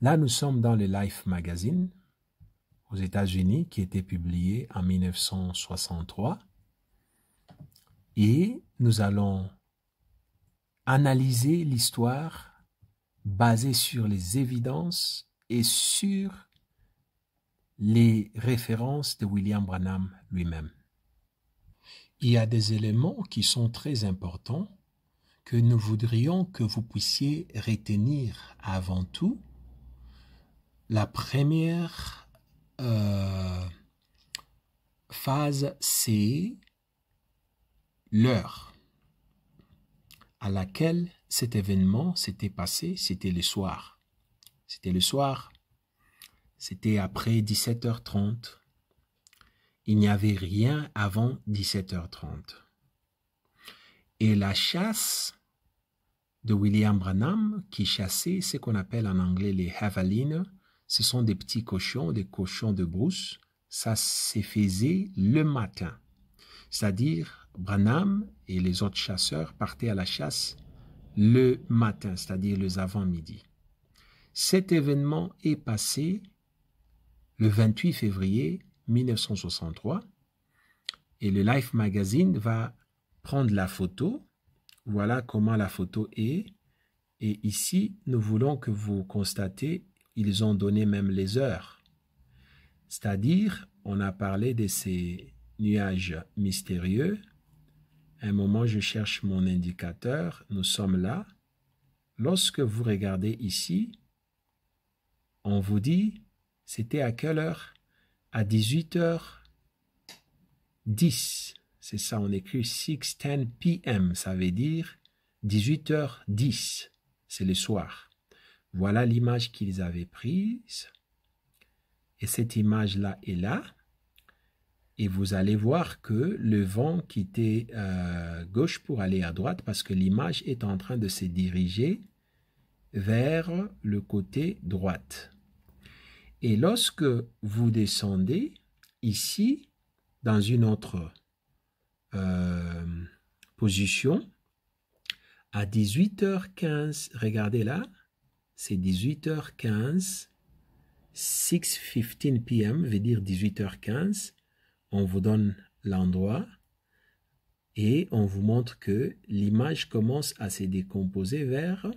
C: Là, nous sommes dans le Life Magazine aux États-Unis qui était publié en 1963 et nous allons analyser l'histoire basée sur les évidences et sur les références de William Branham lui-même il y a des éléments qui sont très importants que nous voudrions que vous puissiez retenir avant tout. La première euh, phase, c'est l'heure à laquelle cet événement s'était passé, c'était le soir. C'était le soir. C'était après 17h30 il n'y avait rien avant 17h30. Et la chasse de William Branham, qui chassait ce qu'on appelle en anglais les javelines, ce sont des petits cochons, des cochons de brousse, ça s'est faisait le matin. C'est-à-dire, Branham et les autres chasseurs partaient à la chasse le matin, c'est-à-dire les avant-midi. Cet événement est passé le 28 février 1963. Et le Life Magazine va prendre la photo. Voilà comment la photo est. Et ici, nous voulons que vous constatez, ils ont donné même les heures. C'est-à-dire, on a parlé de ces nuages mystérieux. Un moment, je cherche mon indicateur. Nous sommes là. Lorsque vous regardez ici, on vous dit, c'était à quelle heure à 18h10. C'est ça, on écrit 6:10 p.m. Ça veut dire 18h10. C'est le soir. Voilà l'image qu'ils avaient prise. Et cette image-là est là. Et vous allez voir que le vent quittait euh, gauche pour aller à droite parce que l'image est en train de se diriger vers le côté droite. Et lorsque vous descendez ici, dans une autre euh, position, à 18h15, regardez là, c'est 18h15, 6.15 p.m. veut dire 18h15, on vous donne l'endroit et on vous montre que l'image commence à se décomposer vers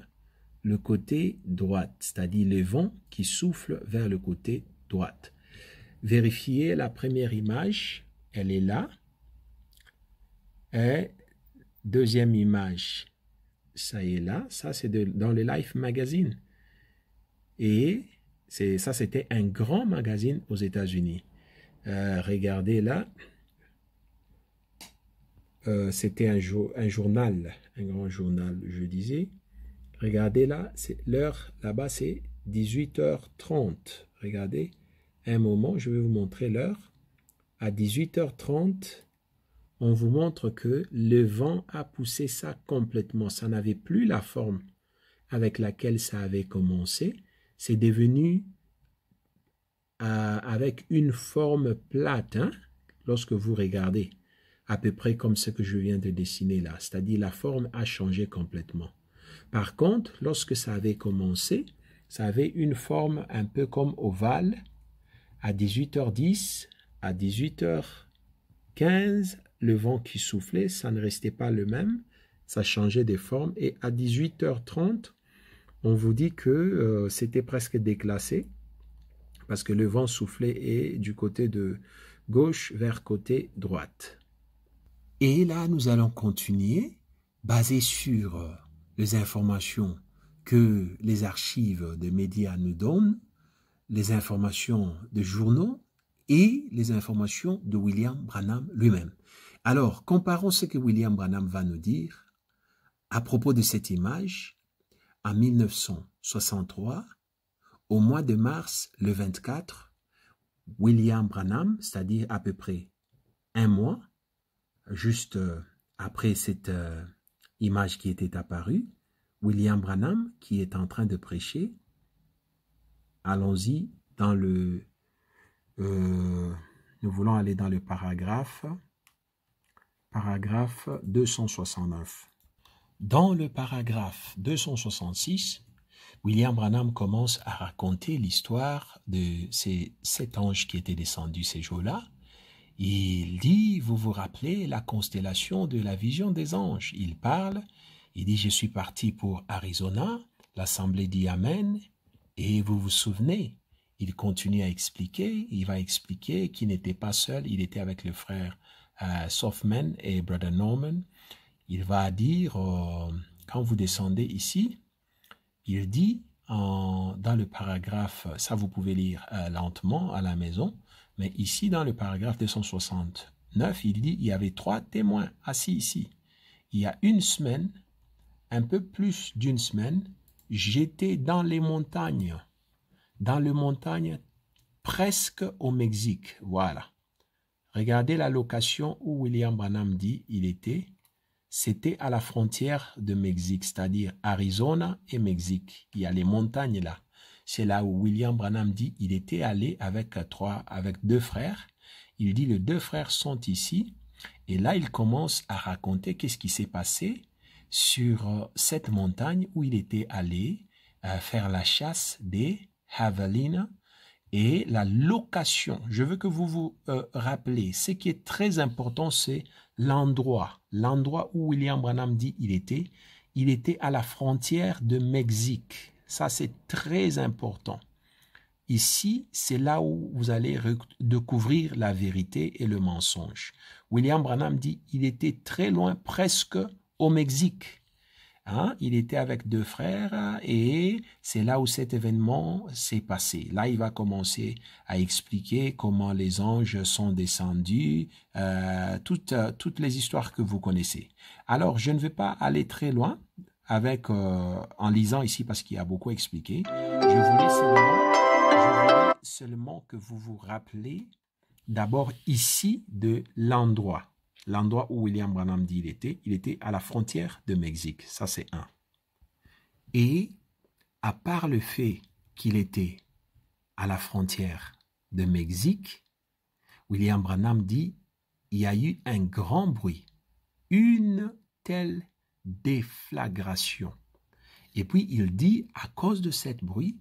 C: le côté droite, c'est-à-dire le vent qui souffle vers le côté droite. Vérifiez la première image, elle est là. Et deuxième image, ça est là. Ça, c'est dans le Life Magazine. Et ça, c'était un grand magazine aux États-Unis. Euh, regardez là. Euh, c'était un journal, un grand journal, je disais. Regardez là, l'heure là-bas, c'est 18h30. Regardez, un moment, je vais vous montrer l'heure. À 18h30, on vous montre que le vent a poussé ça complètement. Ça n'avait plus la forme avec laquelle ça avait commencé. C'est devenu euh, avec une forme plate, hein, lorsque vous regardez, à peu près comme ce que je viens de dessiner là. C'est-à-dire la forme a changé complètement. Par contre, lorsque ça avait commencé, ça avait une forme un peu comme ovale. À 18h10, à 18h15, le vent qui soufflait, ça ne restait pas le même, ça changeait de forme. Et à 18h30, on vous dit que euh, c'était presque déclassé, parce que le vent soufflait et du côté de gauche vers côté droite. Et là, nous allons continuer, basé sur les informations que les archives de médias nous donnent, les informations des journaux et les informations de William Branham lui-même. Alors, comparons ce que William Branham va nous dire à propos de cette image en 1963, au mois de mars le 24, William Branham, c'est-à-dire à peu près un mois, juste euh, après cette euh, Image qui était apparue, William Branham qui est en train de prêcher. Allons-y dans le... Euh, nous voulons aller dans le paragraphe. Paragraphe 269. Dans le paragraphe 266, William Branham commence à raconter l'histoire de ces sept anges qui étaient descendus ces jours-là, il dit, vous vous rappelez la constellation de la vision des anges. Il parle, il dit, je suis parti pour Arizona, l'assemblée dit Amen, et vous vous souvenez, il continue à expliquer, il va expliquer qu'il n'était pas seul, il était avec le frère euh, Softman et Brother Norman. Il va dire, euh, quand vous descendez ici, il dit dans le paragraphe, ça vous pouvez lire euh, lentement à la maison, mais ici, dans le paragraphe 269, il dit il y avait trois témoins assis ici. Il y a une semaine, un peu plus d'une semaine, j'étais dans les montagnes, dans les montagnes presque au Mexique. Voilà. Regardez la location où William Branham dit il était. C'était à la frontière de Mexique, c'est-à-dire Arizona et Mexique. Il y a les montagnes là. C'est là où William Branham dit, il était allé avec trois, avec deux frères. Il dit, les deux frères sont ici. Et là, il commence à raconter qu'est-ce qui s'est passé sur euh, cette montagne où il était allé euh, faire la chasse des javelines et la location. Je veux que vous vous euh, rappelez, ce qui est très important, c'est l'endroit. L'endroit où William Branham dit il était, il était à la frontière de Mexique. Ça, c'est très important. Ici, c'est là où vous allez découvrir la vérité et le mensonge. William Branham dit, il était très loin, presque au Mexique. Hein? Il était avec deux frères et c'est là où cet événement s'est passé. Là, il va commencer à expliquer comment les anges sont descendus, euh, toutes, toutes les histoires que vous connaissez. Alors, je ne vais pas aller très loin avec, euh, en lisant ici parce qu'il a beaucoup expliqué. Je voulais seulement, seulement que vous vous rappelez d'abord ici de l'endroit. L'endroit où William Branham dit il était, il était à la frontière de Mexique. Ça, c'est un. Et à part le fait qu'il était à la frontière de Mexique, William Branham dit il y a eu un grand bruit, une telle déflagration. Et puis il dit, à cause de cet bruit,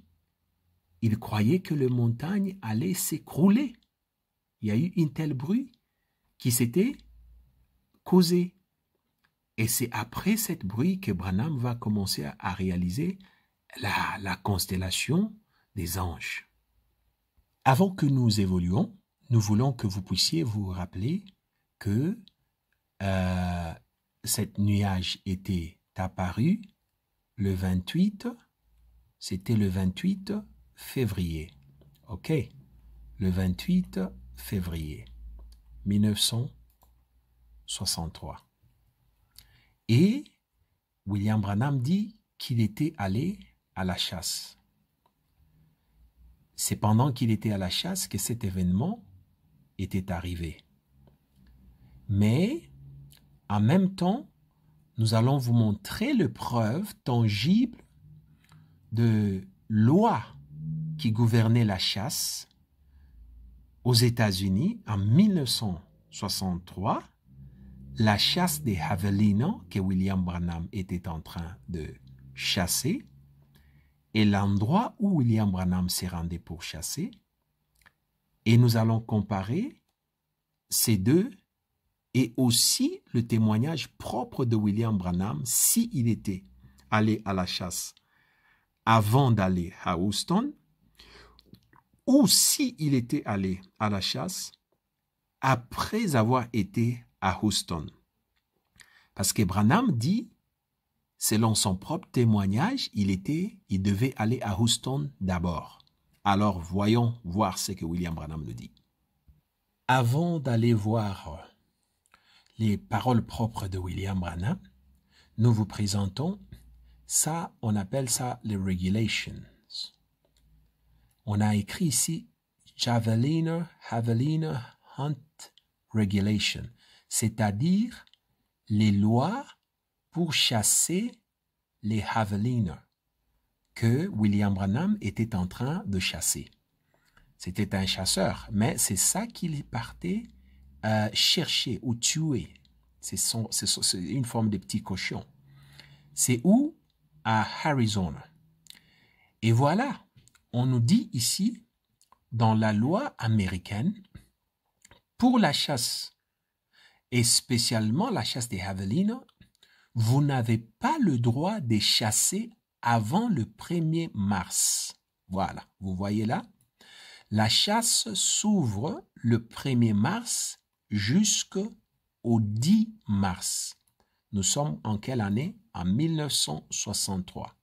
C: il croyait que les montagne allait s'écrouler. Il y a eu un tel bruit qui s'était causé. Et c'est après cette bruit que Branham va commencer à, réaliser la, la constellation des anges. Avant que nous évoluons, nous voulons que vous puissiez vous rappeler que euh, cette nuage était apparu le 28, c'était le 28 février. OK Le 28 février 1963. Et William Branham dit qu'il était allé à la chasse. C'est pendant qu'il était à la chasse que cet événement était arrivé. Mais en même temps, nous allons vous montrer les preuve tangible de loi qui gouvernait la chasse aux États-Unis en 1963, la chasse des javelins que William Branham était en train de chasser et l'endroit où William Branham s'est rendu pour chasser. Et nous allons comparer ces deux et aussi le témoignage propre de William Branham s'il était allé à la chasse avant d'aller à Houston, ou s'il était allé à la chasse après avoir été à Houston. Parce que Branham dit, selon son propre témoignage, il était, il devait aller à Houston d'abord. Alors voyons voir ce que William Branham nous dit. Avant d'aller voir les paroles propres de William Branham, nous vous présentons ça, on appelle ça les regulations. On a écrit ici Javeliner, Javeliner Hunt Regulation, c'est-à-dire les lois pour chasser les Javeliners que William Branham était en train de chasser. C'était un chasseur, mais c'est ça qu'il partait euh, chercher ou tuer, c'est une forme de petit cochon. C'est où À Arizona. Et voilà, on nous dit ici, dans la loi américaine, pour la chasse, et spécialement la chasse des javelins, vous n'avez pas le droit de chasser avant le 1er mars. Voilà, vous voyez là, la chasse s'ouvre le 1er mars jusqu'au 10 mars. Nous sommes en quelle année En 1963.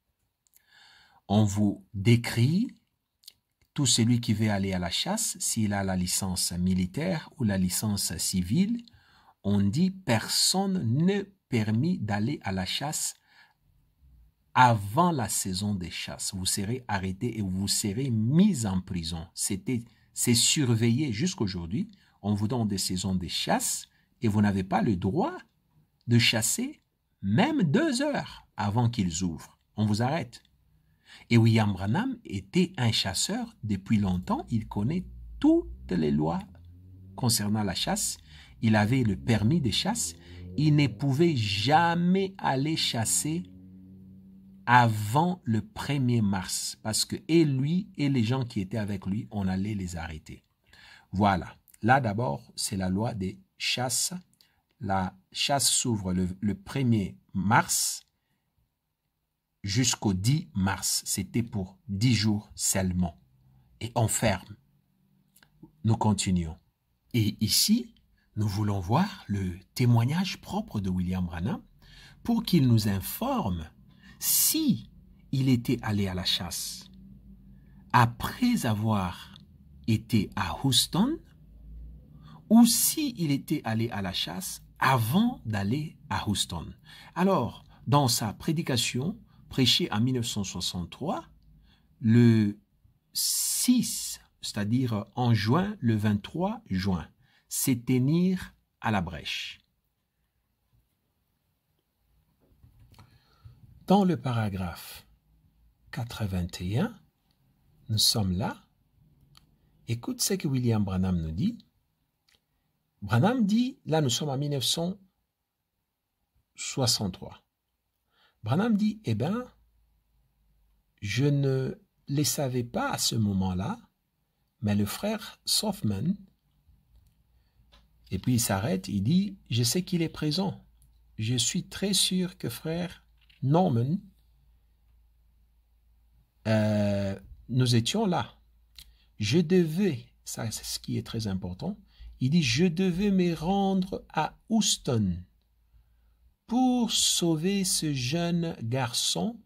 C: On vous décrit tout celui qui veut aller à la chasse, s'il a la licence militaire ou la licence civile, on dit personne ne permis d'aller à la chasse avant la saison des chasses. Vous serez arrêté et vous serez mis en prison. C'était, c'est surveillé jusqu'aujourd'hui on vous donne des saisons de chasse et vous n'avez pas le droit de chasser même deux heures avant qu'ils ouvrent. On vous arrête. Et William Branham était un chasseur depuis longtemps. Il connaît toutes les lois concernant la chasse. Il avait le permis de chasse. Il ne pouvait jamais aller chasser avant le 1er mars parce que et lui et les gens qui étaient avec lui, on allait les arrêter. Voilà. Là d'abord, c'est la loi des chasses. La chasse s'ouvre le, 1er mars jusqu'au 10 mars. C'était pour 10 jours seulement. Et on ferme. Nous continuons. Et ici, nous voulons voir le témoignage propre de William Branham pour qu'il nous informe si il était allé à la chasse après avoir été à Houston ou s'il était allé à la chasse avant d'aller à Houston. Alors, dans sa prédication, prêchée en 1963, le 6, c'est-à-dire en juin, le 23 juin, s'éteignir à la brèche. Dans le paragraphe 81, nous sommes là. Écoute ce que William Branham nous dit. Branham dit, là nous sommes en 1963. Branham dit, eh bien, je ne les savais pas à ce moment-là, mais le frère Softman, et puis il s'arrête, il dit, je sais qu'il est présent. Je suis très sûr que frère Norman, euh, nous étions là. Je devais, ça c'est ce qui est très important, il dit, je devais me rendre à Houston pour sauver ce jeune garçon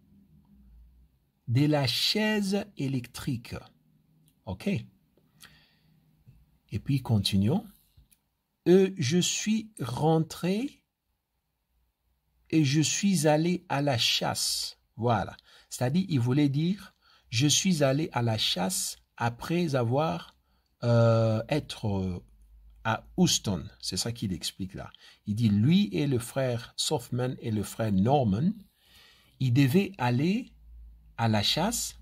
C: de la chaise électrique. OK. Et puis continuons. Euh, je suis rentré et je suis allé à la chasse. Voilà. C'est-à-dire, il voulait dire, je suis allé à la chasse après avoir été... Euh, euh, » à Houston. C'est ça qu'il explique là. Il dit, lui et le frère Softman et le frère Norman, ils devaient aller à la chasse,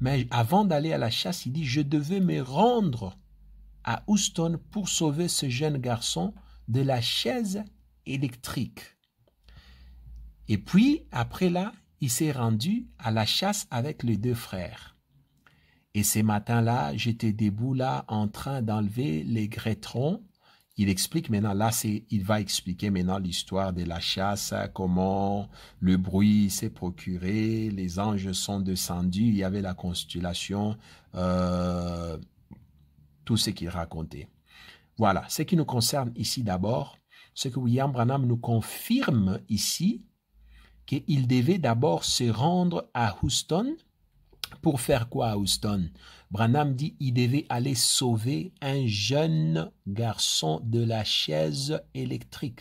C: mais avant d'aller à la chasse, il dit, je devais me rendre à Houston pour sauver ce jeune garçon de la chaise électrique. Et puis, après là, il s'est rendu à la chasse avec les deux frères. Et ces matins-là, j'étais debout là en train d'enlever les grétrons. Il explique maintenant, là, il va expliquer maintenant l'histoire de la chasse, hein, comment le bruit s'est procuré, les anges sont descendus, il y avait la constellation, euh, tout ce qu'il racontait. Voilà, ce qui nous concerne ici d'abord, ce que William Branham nous confirme ici, qu'il devait d'abord se rendre à Houston pour faire quoi à Houston Branham dit il devait aller sauver un jeune garçon de la chaise électrique.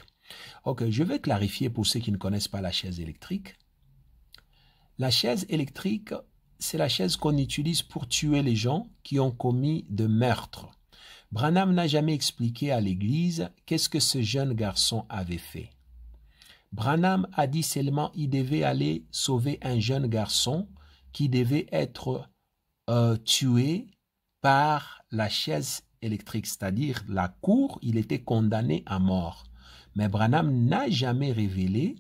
C: Ok, je vais clarifier pour ceux qui ne connaissent pas la chaise électrique. La chaise électrique, c'est la chaise qu'on utilise pour tuer les gens qui ont commis de meurtres. Branham n'a jamais expliqué à l'Église qu'est-ce que ce jeune garçon avait fait. Branham a dit seulement il devait aller sauver un jeune garçon qui devait être euh, tué par la chaise électrique, c'est-à-dire la cour, il était condamné à mort. Mais Branham n'a jamais révélé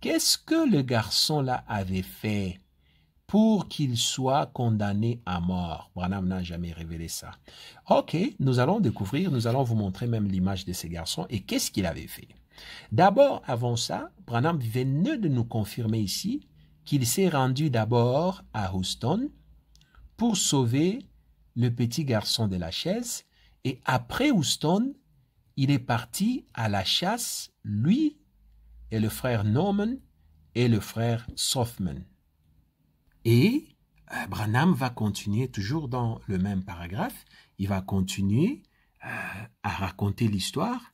C: qu'est-ce que le garçon-là avait fait pour qu'il soit condamné à mort. Branham n'a jamais révélé ça. Ok, nous allons découvrir, nous allons vous montrer même l'image de ces garçons et qu'est-ce qu'il avait fait. D'abord, avant ça, Branham venait de nous confirmer ici qu'il s'est rendu d'abord à Houston pour sauver le petit garçon de la chaise, et après Houston, il est parti à la chasse, lui et le frère Norman et le frère Softman. Et euh, Branham va continuer toujours dans le même paragraphe, il va continuer euh, à raconter l'histoire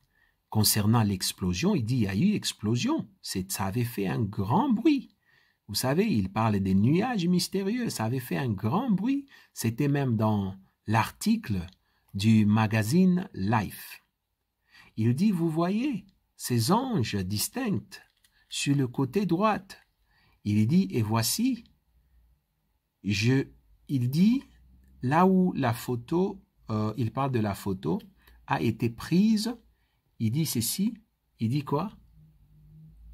C: concernant l'explosion. Il dit, il y a eu explosion, ça avait fait un grand bruit. Vous savez, il parlait des nuages mystérieux, ça avait fait un grand bruit, c'était même dans l'article du magazine Life. Il dit, vous voyez, ces anges distincts sur le côté droit. Il dit, et voici, je, il dit, là où la photo, euh, il parle de la photo, a été prise, il dit ceci, il dit quoi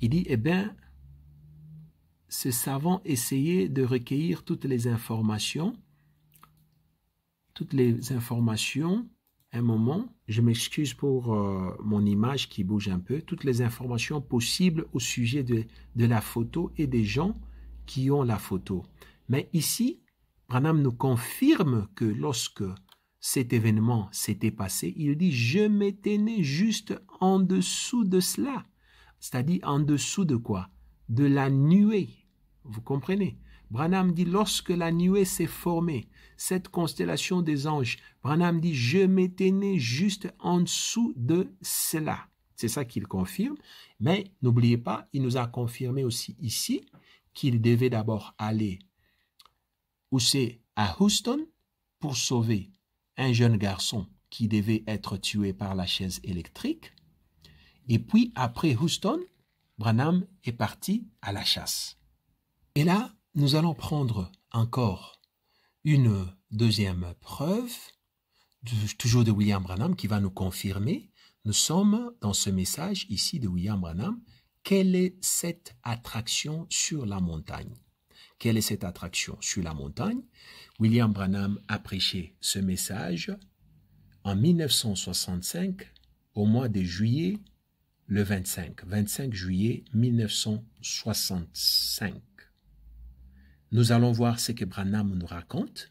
C: Il dit, eh bien, ce savant essayait de recueillir toutes les informations, toutes les informations, un moment, je m'excuse pour euh, mon image qui bouge un peu, toutes les informations possibles au sujet de, la photo et des gens qui ont la photo. Mais ici, Branham nous confirme que lorsque cet événement s'était passé, il dit Je m'étais né juste en dessous de cela. C'est-à-dire en dessous de quoi de la nuée. Vous comprenez Branham dit, lorsque la nuée s'est formée, cette constellation des anges, Branham dit, je m'étais né juste en dessous de cela. C'est ça qu'il confirme. Mais n'oubliez pas, il nous a confirmé aussi ici qu'il devait d'abord aller où c'est à Houston pour sauver un jeune garçon qui devait être tué par la chaise électrique. Et puis après Houston, Branham est parti à la chasse. Et là, nous allons prendre encore une deuxième preuve, toujours de William Branham, qui va nous confirmer. Nous sommes dans ce message ici de William Branham. Quelle est cette attraction sur la montagne Quelle est cette attraction sur la montagne William Branham a prêché ce message en 1965, au mois de juillet le 25, 25 juillet 1965. Nous allons voir ce que Branham nous raconte.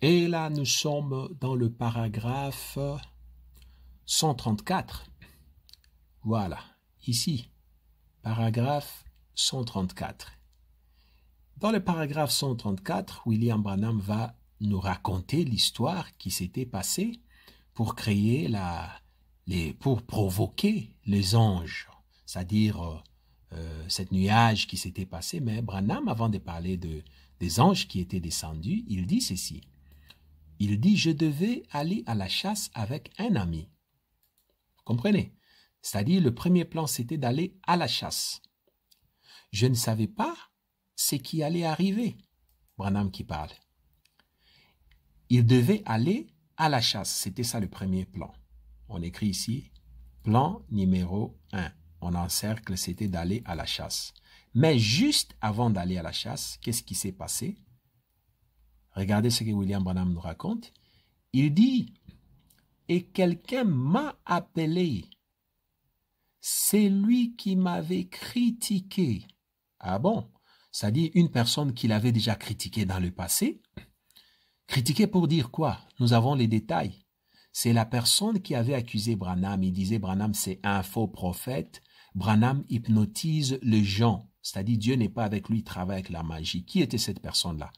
C: Et là, nous sommes dans le paragraphe 134. Voilà, ici, paragraphe 134. Dans le paragraphe 134, William Branham va nous raconter l'histoire qui s'était passée pour créer la pour provoquer les anges, c'est-à-dire euh, euh, cette nuage qui s'était passé. Mais Branham, avant de parler de, des anges qui étaient descendus, il dit ceci. Il dit, je devais aller à la chasse avec un ami. Vous comprenez C'est-à-dire, le premier plan, c'était d'aller à la chasse. Je ne savais pas ce qui allait arriver. Branham qui parle. Il devait aller à la chasse. C'était ça le premier plan. On écrit ici plan numéro 1. On encercle, c'était d'aller à la chasse. Mais juste avant d'aller à la chasse, qu'est-ce qui s'est passé Regardez ce que William Branham nous raconte. Il dit, et quelqu'un m'a appelé. C'est lui qui m'avait critiqué. Ah bon Ça dit une personne qu'il avait déjà critiqué dans le passé. Critiqué pour dire quoi Nous avons les détails. C'est la personne qui avait accusé Branham. Il disait Branham, c'est un faux prophète. Branham hypnotise les gens. C'est-à-dire Dieu n'est pas avec lui, il travaille avec la magie. Qui était cette personne-là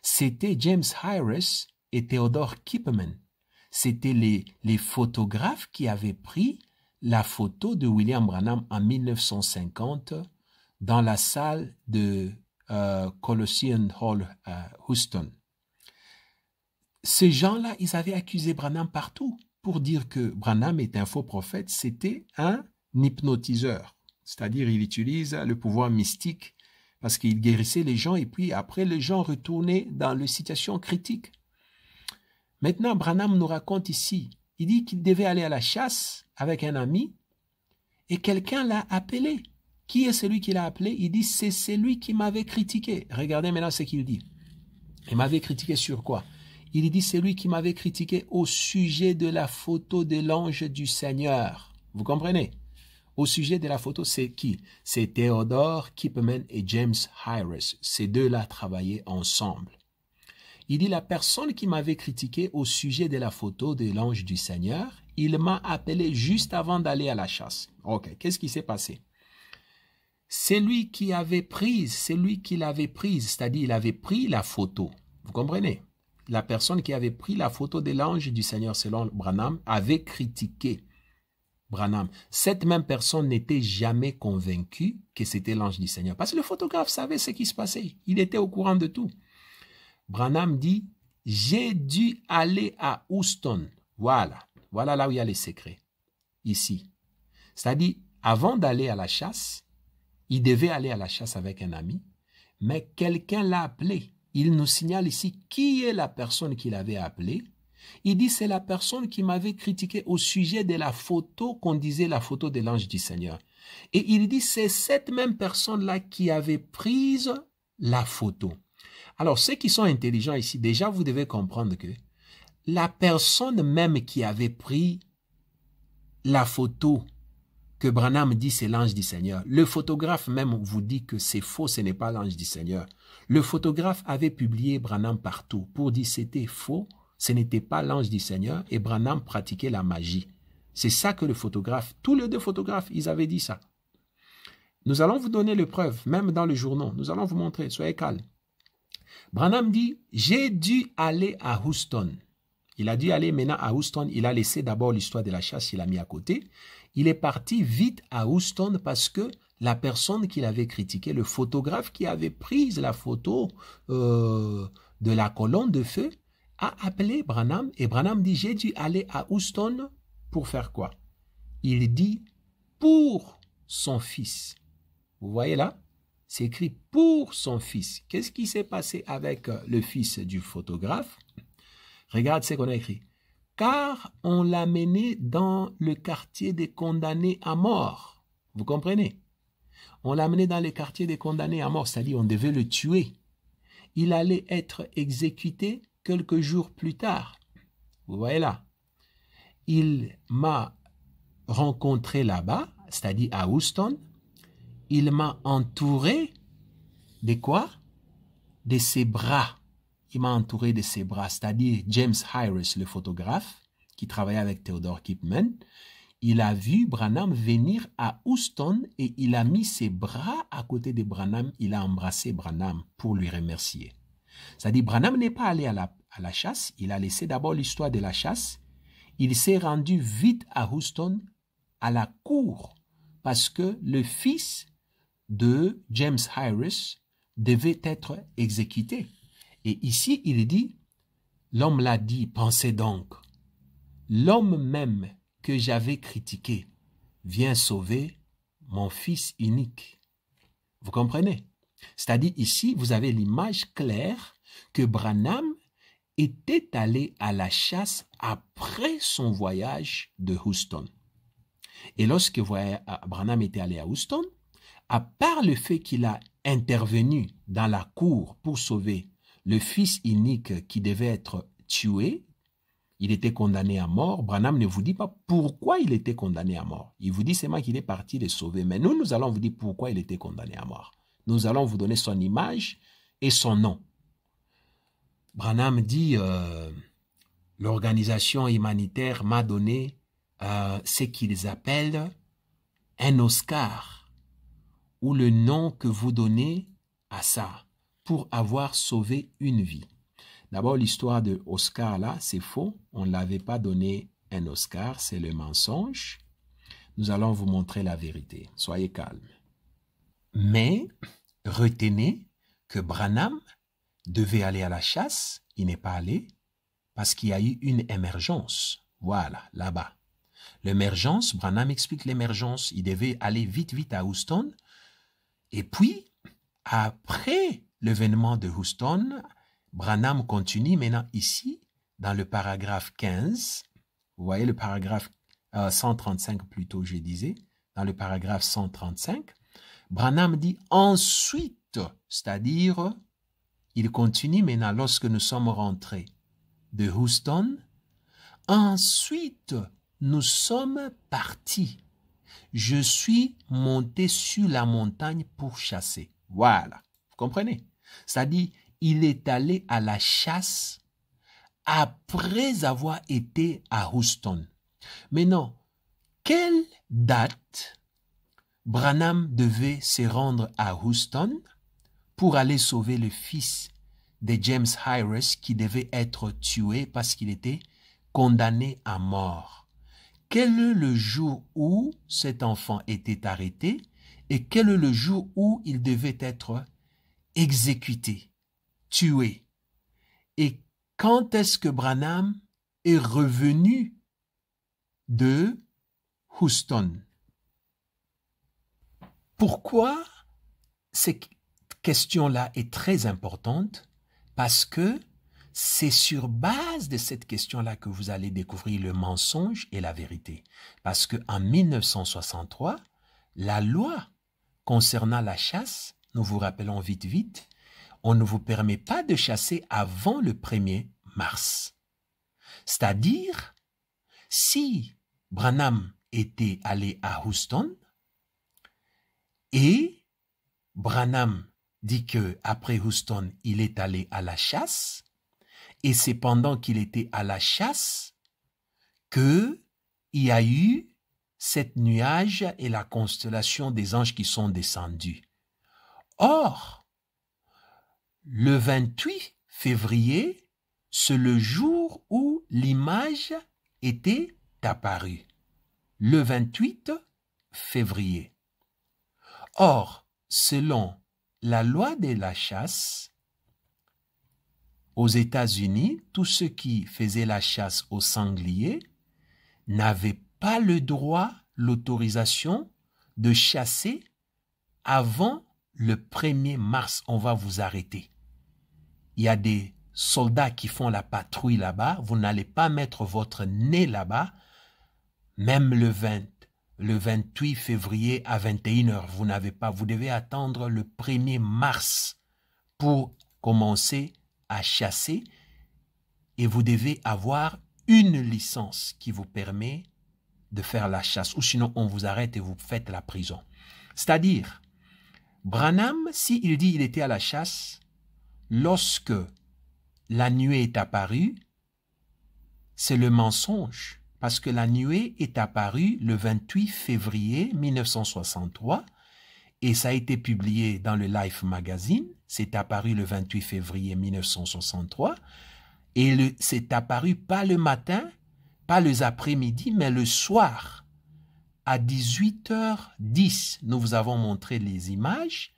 C: C'était James Harris et Theodore Kipperman, C'était les, photographes qui avaient pris la photo de William Branham en 1950 dans la salle de euh, Colosseum Hall à euh, Houston ces gens-là, ils avaient accusé Branham partout pour dire que Branham est un faux prophète, c'était un hypnotiseur. C'est-à-dire, il utilise le pouvoir mystique parce qu'il guérissait les gens et puis après, les gens retournaient dans les situations critiques. Maintenant, Branham nous raconte ici, il dit qu'il devait aller à la chasse avec un ami et quelqu'un l'a appelé. Qui est celui qui l'a appelé Il dit, c'est celui qui m'avait critiqué. Regardez maintenant ce qu'il dit. Il m'avait critiqué sur quoi il dit, c'est lui qui m'avait critiqué au sujet de la photo de l'ange du Seigneur. Vous comprenez Au sujet de la photo, c'est qui C'est Theodore Kippeman et James Harris. Ces deux-là travaillaient ensemble. Il dit, la personne qui m'avait critiqué au sujet de la photo de l'ange du Seigneur, il m'a appelé juste avant d'aller à la chasse. Ok, qu'est-ce qui s'est passé C'est lui qui avait pris, c'est lui qui l'avait prise, c'est-à-dire il avait pris la photo. Vous comprenez la personne qui avait pris la photo de l'ange du Seigneur selon Branham avait critiqué Branham. Cette même personne n'était jamais convaincue que c'était l'ange du Seigneur. Parce que le photographe savait ce qui se passait. Il était au courant de tout. Branham dit, j'ai dû aller à Houston. Voilà. Voilà là où il y a les secrets. Ici. C'est-à-dire, avant d'aller à la chasse, il devait aller à la chasse avec un ami, mais quelqu'un l'a appelé il nous signale ici qui est la personne qu'il avait appelée. Il dit c'est la personne qui m'avait critiqué au sujet de la photo qu'on disait la photo de l'ange du Seigneur. Et il dit c'est cette même personne-là qui avait prise la photo. Alors ceux qui sont intelligents ici, déjà vous devez comprendre que la personne même qui avait pris la photo que Branham dit c'est l'ange du Seigneur, le photographe même vous dit que c'est faux, ce n'est pas l'ange du Seigneur. Le photographe avait publié Branham partout pour dire c'était faux, ce n'était pas l'ange du Seigneur et Branham pratiquait la magie. C'est ça que le photographe, tous les deux photographes, ils avaient dit ça. Nous allons vous donner les preuves, même dans le journaux. Nous allons vous montrer, soyez calmes. Branham dit, j'ai dû aller à Houston. Il a dû aller maintenant à Houston. Il a laissé d'abord l'histoire de la chasse, il l'a mis à côté. Il est parti vite à Houston parce que la personne qui l'avait critiqué, le photographe qui avait pris la photo euh, de la colonne de feu, a appelé Branham et Branham dit J'ai dû aller à Houston pour faire quoi Il dit pour son fils. Vous voyez là C'est écrit pour son fils. Qu'est-ce qui s'est passé avec euh, le fils du photographe Regarde ce qu'on a écrit. Car on l'a mené dans le quartier des condamnés à mort. Vous comprenez on l'a amené dans les quartiers des condamnés à mort, c'est-à-dire on devait le tuer. Il allait être exécuté quelques jours plus tard. Vous voyez là. Il m'a rencontré là-bas, c'est-à-dire à Houston. Il m'a entouré de quoi De ses bras. Il m'a entouré de ses bras, c'est-à-dire James Harris, le photographe, qui travaillait avec Theodore Kipman il a vu Branham venir à Houston et il a mis ses bras à côté de Branham, il a embrassé Branham pour lui remercier. C'est-à-dire, Branham n'est pas allé à la, à la chasse, il a laissé d'abord l'histoire de la chasse, il s'est rendu vite à Houston, à la cour, parce que le fils de James Harris devait être exécuté. Et ici, il dit, l'homme l'a dit, pensez donc. L'homme même que j'avais critiqué vient sauver mon fils unique. Vous comprenez C'est-à-dire ici, vous avez l'image claire que Branham était allé à la chasse après son voyage de Houston. Et lorsque ah, Branham était allé à Houston, à part le fait qu'il a intervenu dans la cour pour sauver le fils unique qui devait être tué, il était condamné à mort. Branham ne vous dit pas pourquoi il était condamné à mort. Il vous dit seulement qu'il est parti les sauver. Mais nous, nous allons vous dire pourquoi il était condamné à mort. Nous allons vous donner son image et son nom. Branham dit, euh, l'organisation humanitaire m'a donné euh, ce qu'ils appellent un Oscar ou le nom que vous donnez à ça pour avoir sauvé une vie. D'abord, l'histoire de Oscar, là, c'est faux. On ne l'avait pas donné un Oscar, c'est le mensonge. Nous allons vous montrer la vérité. Soyez calme. Mais retenez que Branham devait aller à la chasse. Il n'est pas allé parce qu'il y a eu une émergence. Voilà, là-bas. L'émergence, Branham explique l'émergence. Il devait aller vite, vite à Houston. Et puis, après l'événement de Houston, Branham continue maintenant ici, dans le paragraphe 15. Vous voyez le paragraphe 135 euh, plutôt, je disais, dans le paragraphe 135. Branham dit ensuite, c'est-à-dire, il continue maintenant lorsque nous sommes rentrés de Houston. Ensuite, nous sommes partis. Je suis monté sur la montagne pour chasser. Voilà. Vous comprenez? C'est-à-dire, il est allé à la chasse après avoir été à Houston. Maintenant, quelle date Branham devait se rendre à Houston pour aller sauver le fils de James Harris qui devait être tué parce qu'il était condamné à mort. Quel est le jour où cet enfant était arrêté et quel est le jour où il devait être exécuté tué. Et quand est-ce que Branham est revenu de Houston Pourquoi cette question-là est très importante Parce que c'est sur base de cette question-là que vous allez découvrir le mensonge et la vérité. Parce qu'en 1963, la loi concernant la chasse, nous vous rappelons vite vite, on ne vous permet pas de chasser avant le 1er mars. C'est-à-dire, si Branham était allé à Houston et Branham dit que après Houston, il est allé à la chasse et c'est pendant qu'il était à la chasse que il y a eu cette nuage et la constellation des anges qui sont descendus. Or, le 28 février, c'est le jour où l'image était apparue. Le 28 février. Or, selon la loi de la chasse, aux États-Unis, tous ceux qui faisaient la chasse aux sangliers n'avaient pas le droit, l'autorisation de chasser avant le 1er mars. On va vous arrêter il y a des soldats qui font la patrouille là-bas, vous n'allez pas mettre votre nez là-bas, même le 20, le 28 février à 21h, vous n'avez pas, vous devez attendre le 1er mars pour commencer à chasser et vous devez avoir une licence qui vous permet de faire la chasse ou sinon on vous arrête et vous faites la prison. C'est-à-dire, Branham, s'il dit il était à la chasse, lorsque la nuée est apparue, c'est le mensonge, parce que la nuée est apparue le 28 février 1963 et ça a été publié dans le Life Magazine. C'est apparu le 28 février 1963 et c'est apparu pas le matin, pas les après-midi, mais le soir à 18h10. Nous vous avons montré les images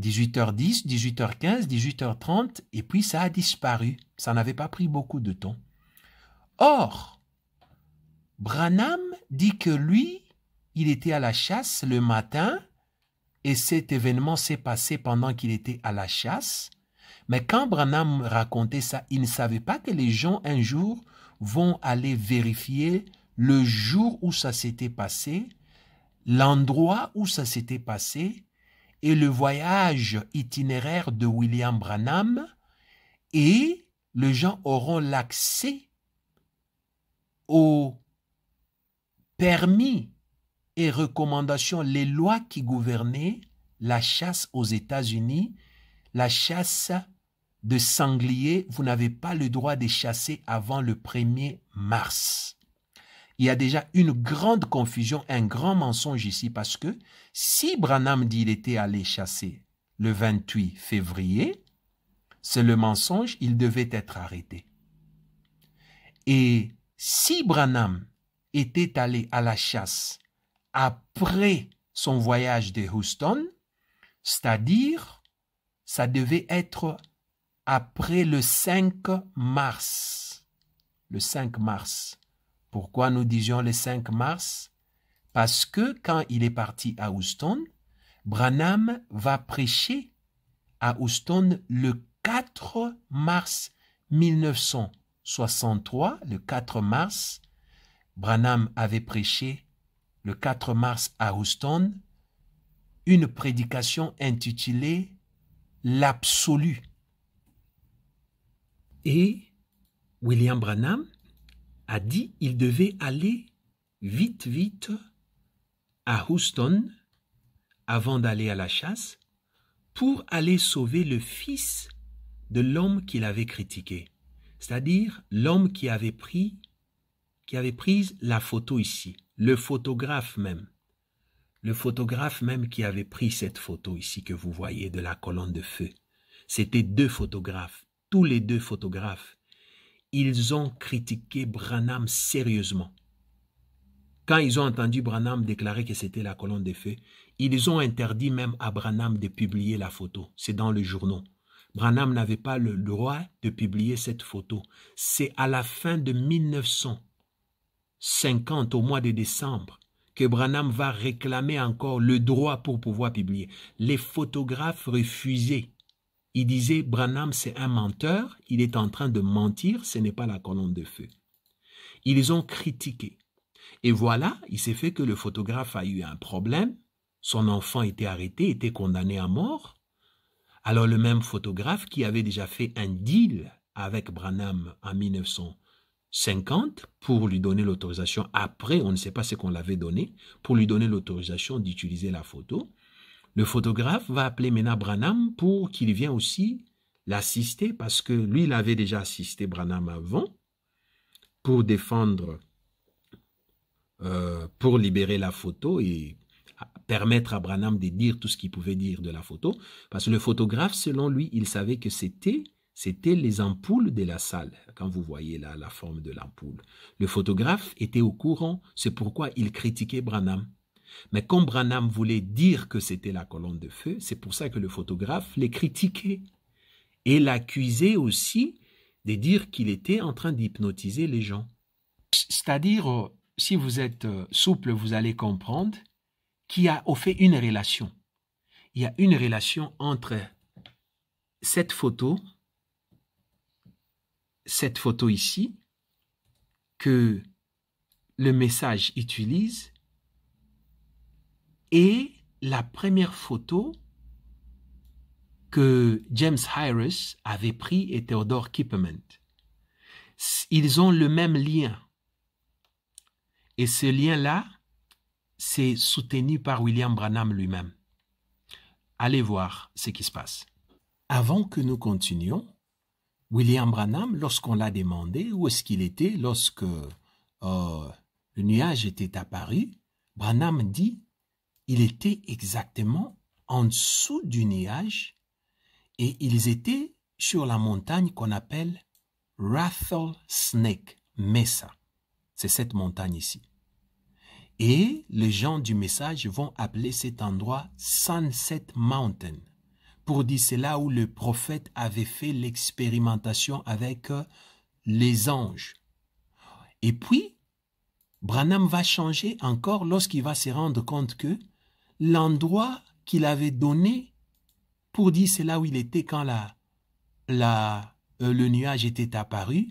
C: 18h10, 18h15, 18h30, et puis ça a disparu. Ça n'avait pas pris beaucoup de temps. Or, Branham dit que lui, il était à la chasse le matin, et cet événement s'est passé pendant qu'il était à la chasse. Mais quand Branham racontait ça, il ne savait pas que les gens un jour vont aller vérifier le jour où ça s'était passé, l'endroit où ça s'était passé, et le voyage itinéraire de William Branham et les gens auront l'accès aux permis et recommandations, les lois qui gouvernaient la chasse aux États-Unis, la chasse de sangliers. Vous n'avez pas le droit de chasser avant le 1er mars il y a déjà une grande confusion, un grand mensonge ici, parce que si Branham dit qu'il était allé chasser le 28 février, c'est le mensonge, il devait être arrêté. Et si Branham était allé à la chasse après son voyage de Houston, c'est-à-dire ça devait être après le 5 mars. Le 5 mars. Pourquoi nous disions le 5 mars Parce que quand il est parti à Houston, Branham va prêcher à Houston le 4 mars 1963. Le 4 mars, Branham avait prêché le 4 mars à Houston une prédication intitulée L'absolu. Et William Branham a dit il devait aller vite, vite à Houston avant d'aller à la chasse pour aller sauver le fils de l'homme qu'il avait critiqué, c'est-à-dire l'homme qui avait pris qui avait pris la photo ici, le photographe même. Le photographe même qui avait pris cette photo ici que vous voyez de la colonne de feu. C'était deux photographes, tous les deux photographes ils ont critiqué Branham sérieusement. Quand ils ont entendu Branham déclarer que c'était la colonne des feux, ils ont interdit même à Branham de publier la photo. C'est dans le journal. Branham n'avait pas le droit de publier cette photo. C'est à la fin de 1950, au mois de décembre, que Branham va réclamer encore le droit pour pouvoir publier. Les photographes refusaient il disait, Branham, c'est un menteur, il est en train de mentir, ce n'est pas la colonne de feu. Ils ont critiqué. Et voilà, il s'est fait que le photographe a eu un problème, son enfant était arrêté, était condamné à mort. Alors le même photographe qui avait déjà fait un deal avec Branham en 1950 pour lui donner l'autorisation, après on ne sait pas ce qu'on l'avait donné, pour lui donner l'autorisation d'utiliser la photo, le photographe va appeler Mena Branham pour qu'il vienne aussi l'assister parce que lui, il avait déjà assisté Branham avant pour défendre, euh, pour libérer la photo et permettre à Branham de dire tout ce qu'il pouvait dire de la photo. Parce que le photographe, selon lui, il savait que c'était c'était les ampoules de la salle, quand vous voyez là la forme de l'ampoule. Le photographe était au courant, c'est pourquoi il critiquait Branham. Mais comme Branham voulait dire que c'était la colonne de feu, c'est pour ça que le photographe les critiquait et l'accusait aussi de dire qu'il était en train d'hypnotiser les gens. C'est-à-dire, euh, si vous êtes euh, souple, vous allez comprendre qu'il y a au fait une relation. Il y a une relation entre cette photo, cette photo ici, que le message utilise et la première photo que James Harris avait pris est Theodore Kipperman. Ils ont le même lien. Et ce lien-là, c'est soutenu par William Branham lui-même. Allez voir ce qui se passe. Avant que nous continuions, William Branham, lorsqu'on l'a demandé où est-ce qu'il était lorsque euh, le nuage était apparu, Branham dit il était exactement en dessous du nuage et ils étaient sur la montagne qu'on appelle Snake, Mesa. C'est cette montagne ici. Et les gens du message vont appeler cet endroit Sunset Mountain pour dire c'est là où le prophète avait fait l'expérimentation avec euh, les anges. Et puis, Branham va changer encore lorsqu'il va se rendre compte que l'endroit qu'il avait donné pour dire c'est là où il était quand la, euh, le nuage était apparu,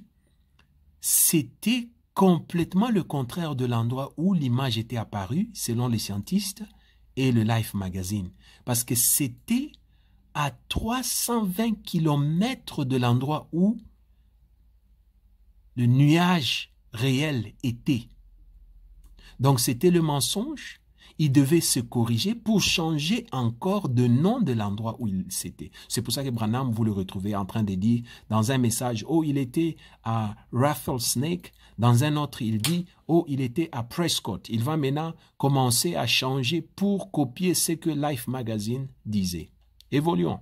C: c'était complètement le contraire de l'endroit où l'image était apparue, selon les scientistes et le Life Magazine. Parce que c'était à 320 kilomètres de l'endroit où le nuage réel était. Donc c'était le mensonge il devait se corriger pour changer encore de nom de l'endroit où il s'était. C'est pour ça que Branham, vous le retrouvez en train de dire dans un message, oh, il était à Rafflesnake. » dans un autre, il dit, oh, il était à Prescott. Il va maintenant commencer à changer pour copier ce que Life Magazine disait. Évoluons.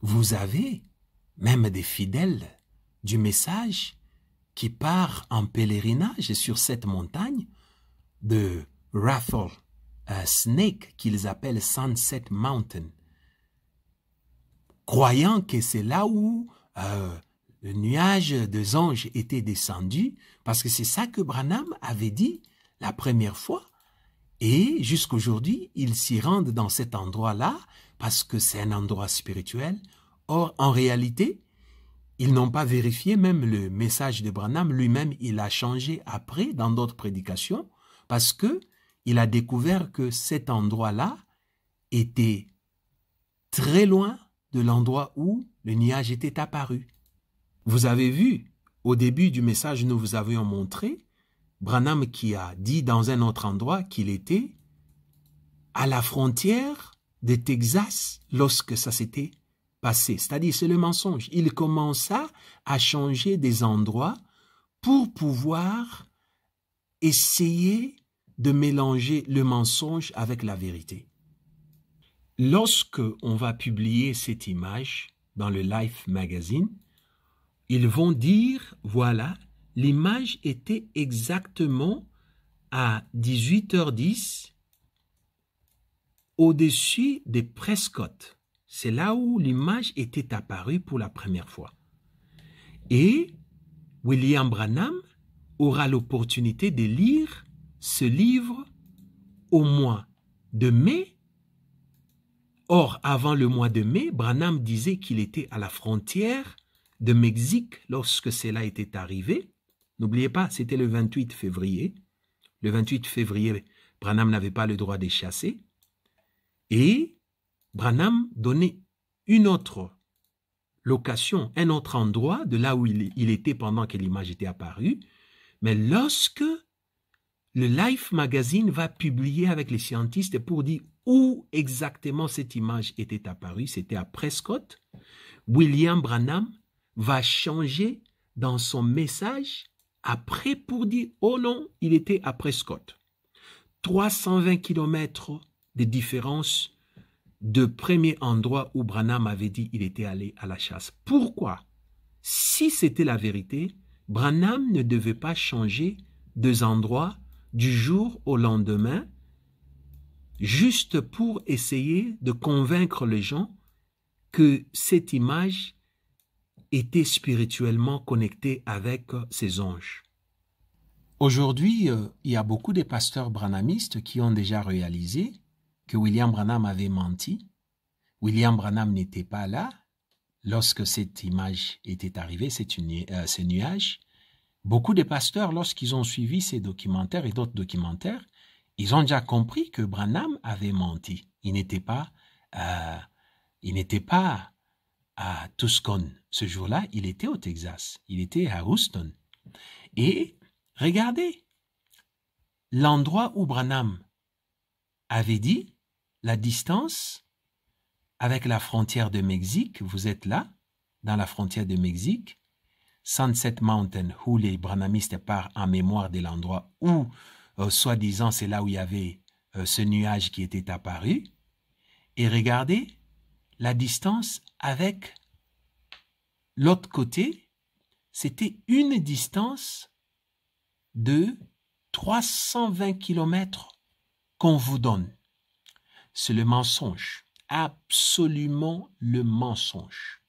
C: Vous avez même des fidèles du message qui part en pèlerinage sur cette montagne de Raffles un snake qu'ils appellent Sunset Mountain, croyant que c'est là où euh, le nuage des anges était descendu, parce que c'est ça que Branham avait dit la première fois. Et jusqu'aujourd'hui, ils s'y rendent dans cet endroit-là parce que c'est un endroit spirituel. Or, en réalité, ils n'ont pas vérifié même le message de Branham. Lui-même, il a changé après dans d'autres prédications parce que il a découvert que cet endroit-là était très loin de l'endroit où le nuage était apparu. Vous avez vu, au début du message, nous vous avions montré Branham qui a dit dans un autre endroit qu'il était à la frontière de Texas lorsque ça s'était passé. C'est-à-dire, c'est le mensonge. Il commença à changer des endroits pour pouvoir essayer de mélanger le mensonge avec la vérité. Lorsque on va publier cette image dans le Life Magazine, ils vont dire, voilà, l'image était exactement à 18h10 au-dessus des Prescott. C'est là où l'image était apparue pour la première fois. Et William Branham aura l'opportunité de lire ce livre au mois de mai. Or, avant le mois de mai, Branham disait qu'il était à la frontière de Mexique lorsque cela était arrivé. N'oubliez pas, c'était le 28 février. Le 28 février, Branham n'avait pas le droit de chasser. Et Branham donnait une autre location, un autre endroit de là où il, il était pendant que l'image était apparue. Mais lorsque le Life Magazine va publier avec les scientistes pour dire où exactement cette image était apparue. C'était à Prescott. William Branham va changer dans son message après pour dire oh non, il était à Prescott. 320 kilomètres de différence de premier endroit où Branham avait dit il était allé à la chasse. Pourquoi Si c'était la vérité, Branham ne devait pas changer deux endroits du jour au lendemain, juste pour essayer de convaincre les gens que cette image était spirituellement connectée avec euh, ces anges. Aujourd'hui, euh, il y a beaucoup de pasteurs branhamistes qui ont déjà réalisé que William Branham avait menti. William Branham n'était pas là lorsque cette image était arrivée, ces euh, nuages, Beaucoup des pasteurs, lorsqu'ils ont suivi ces documentaires et d'autres documentaires, ils ont déjà compris que Branham avait menti. Il n'était pas, euh, il n'était pas à Tuscon Ce jour-là, il était au Texas. Il était à Houston. Et regardez l'endroit où Branham avait dit la distance avec la frontière de Mexique. Vous êtes là, dans la frontière de Mexique. Sunset Mountain, où les branamistes partent en mémoire de l'endroit où, euh, soi-disant, c'est là où il y avait euh, ce nuage qui était apparu. Et regardez la distance avec l'autre côté, c'était une distance de 320 km qu'on vous donne. C'est le mensonge, absolument le mensonge.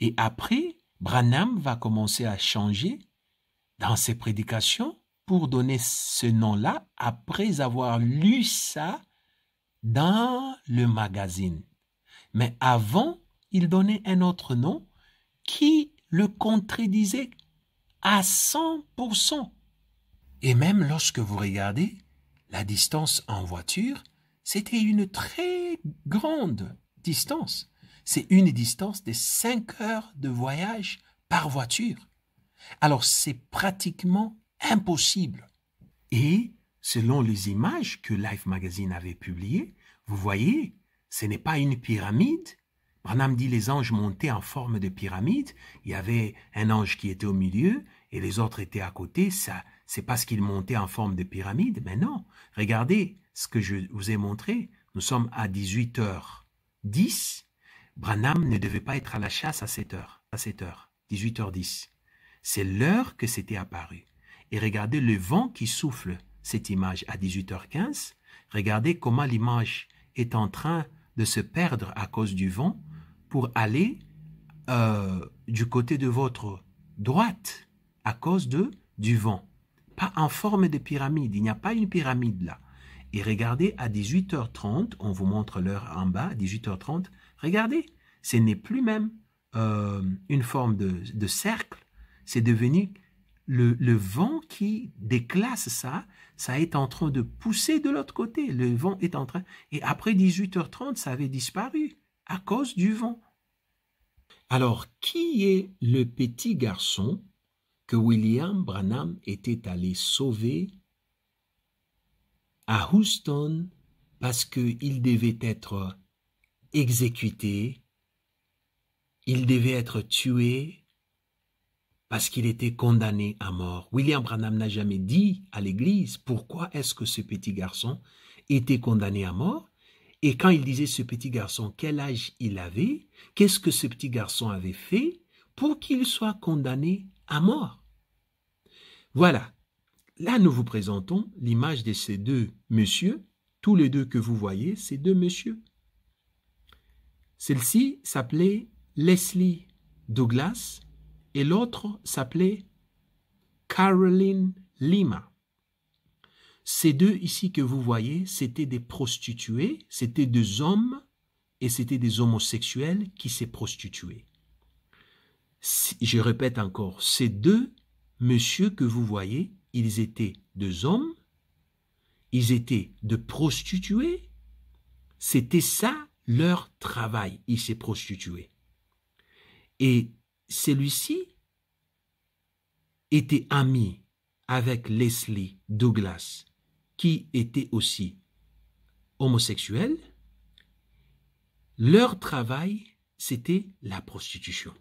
C: Et après, Branham va commencer à changer dans ses prédications pour donner ce nom-là après avoir lu ça dans le magazine. Mais avant, il donnait un autre nom qui le contredisait à 100%. Et même lorsque vous regardez la distance en voiture, c'était une très grande distance c'est une distance de 5 heures de voyage par voiture. Alors c'est pratiquement impossible. Et selon les images que Life Magazine avait publiées, vous voyez, ce n'est pas une pyramide. Branham dit les anges montaient en forme de pyramide. Il y avait un ange qui était au milieu et les autres étaient à côté. Ça, c'est parce qu'ils montaient en forme de pyramide. Mais non, regardez ce que je vous ai montré. Nous sommes à 18h10 Branham ne devait pas être à la chasse à 7 heure, à cette heure, 18h10. C'est l'heure que c'était apparu. Et regardez le vent qui souffle cette image à 18h15. Regardez comment l'image est en train de se perdre à cause du vent pour aller euh, du côté de votre droite à cause de du vent. Pas en forme de pyramide, il n'y a pas une pyramide là. Et regardez à 18h30, on vous montre l'heure en bas, 18h30, Regardez, ce n'est plus même euh, une forme de, cercle, c'est devenu le, le, vent qui déclasse ça, ça est en train de pousser de l'autre côté. Le vent est en train... Et après 18h30, ça avait disparu à cause du vent. Alors, qui est le petit garçon que William Branham était allé sauver à Houston parce qu'il devait être exécuté, il devait être tué parce qu'il était condamné à mort. William Branham n'a jamais dit à l'Église pourquoi est-ce que ce petit garçon était condamné à mort. Et quand il disait ce petit garçon, quel âge il avait, qu'est-ce que ce petit garçon avait fait pour qu'il soit condamné à mort. Voilà. Là, nous vous présentons l'image de ces deux messieurs, tous les deux que vous voyez, ces deux messieurs. Celle-ci s'appelait Leslie Douglas et l'autre s'appelait Caroline Lima. Ces deux ici que vous voyez, c'était des prostituées, c'étaient des hommes et c'était des homosexuels qui s'est prostituaient. Je répète encore, ces deux messieurs que vous voyez, ils étaient des hommes, ils étaient des prostituées, c'était ça leur travail. Il s'est prostitué. Et celui-ci était ami avec Leslie Douglas, qui était aussi homosexuel. Leur travail, c'était la prostitution.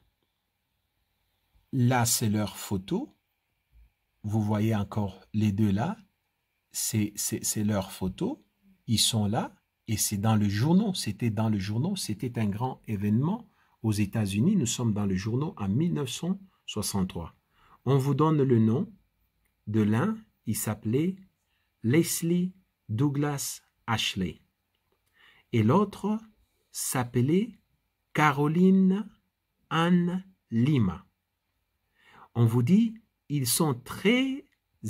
C: Là, c'est leur photo. Vous voyez encore les deux là. C'est leur photo. Ils sont là et c'est dans le journal. c'était dans le journal. c'était un grand événement aux États-Unis. Nous sommes dans le journal en 1963. On vous donne le nom de l'un, il s'appelait Leslie Douglas Ashley. Et l'autre s'appelait Caroline Anne Lima. On vous dit, ils sont très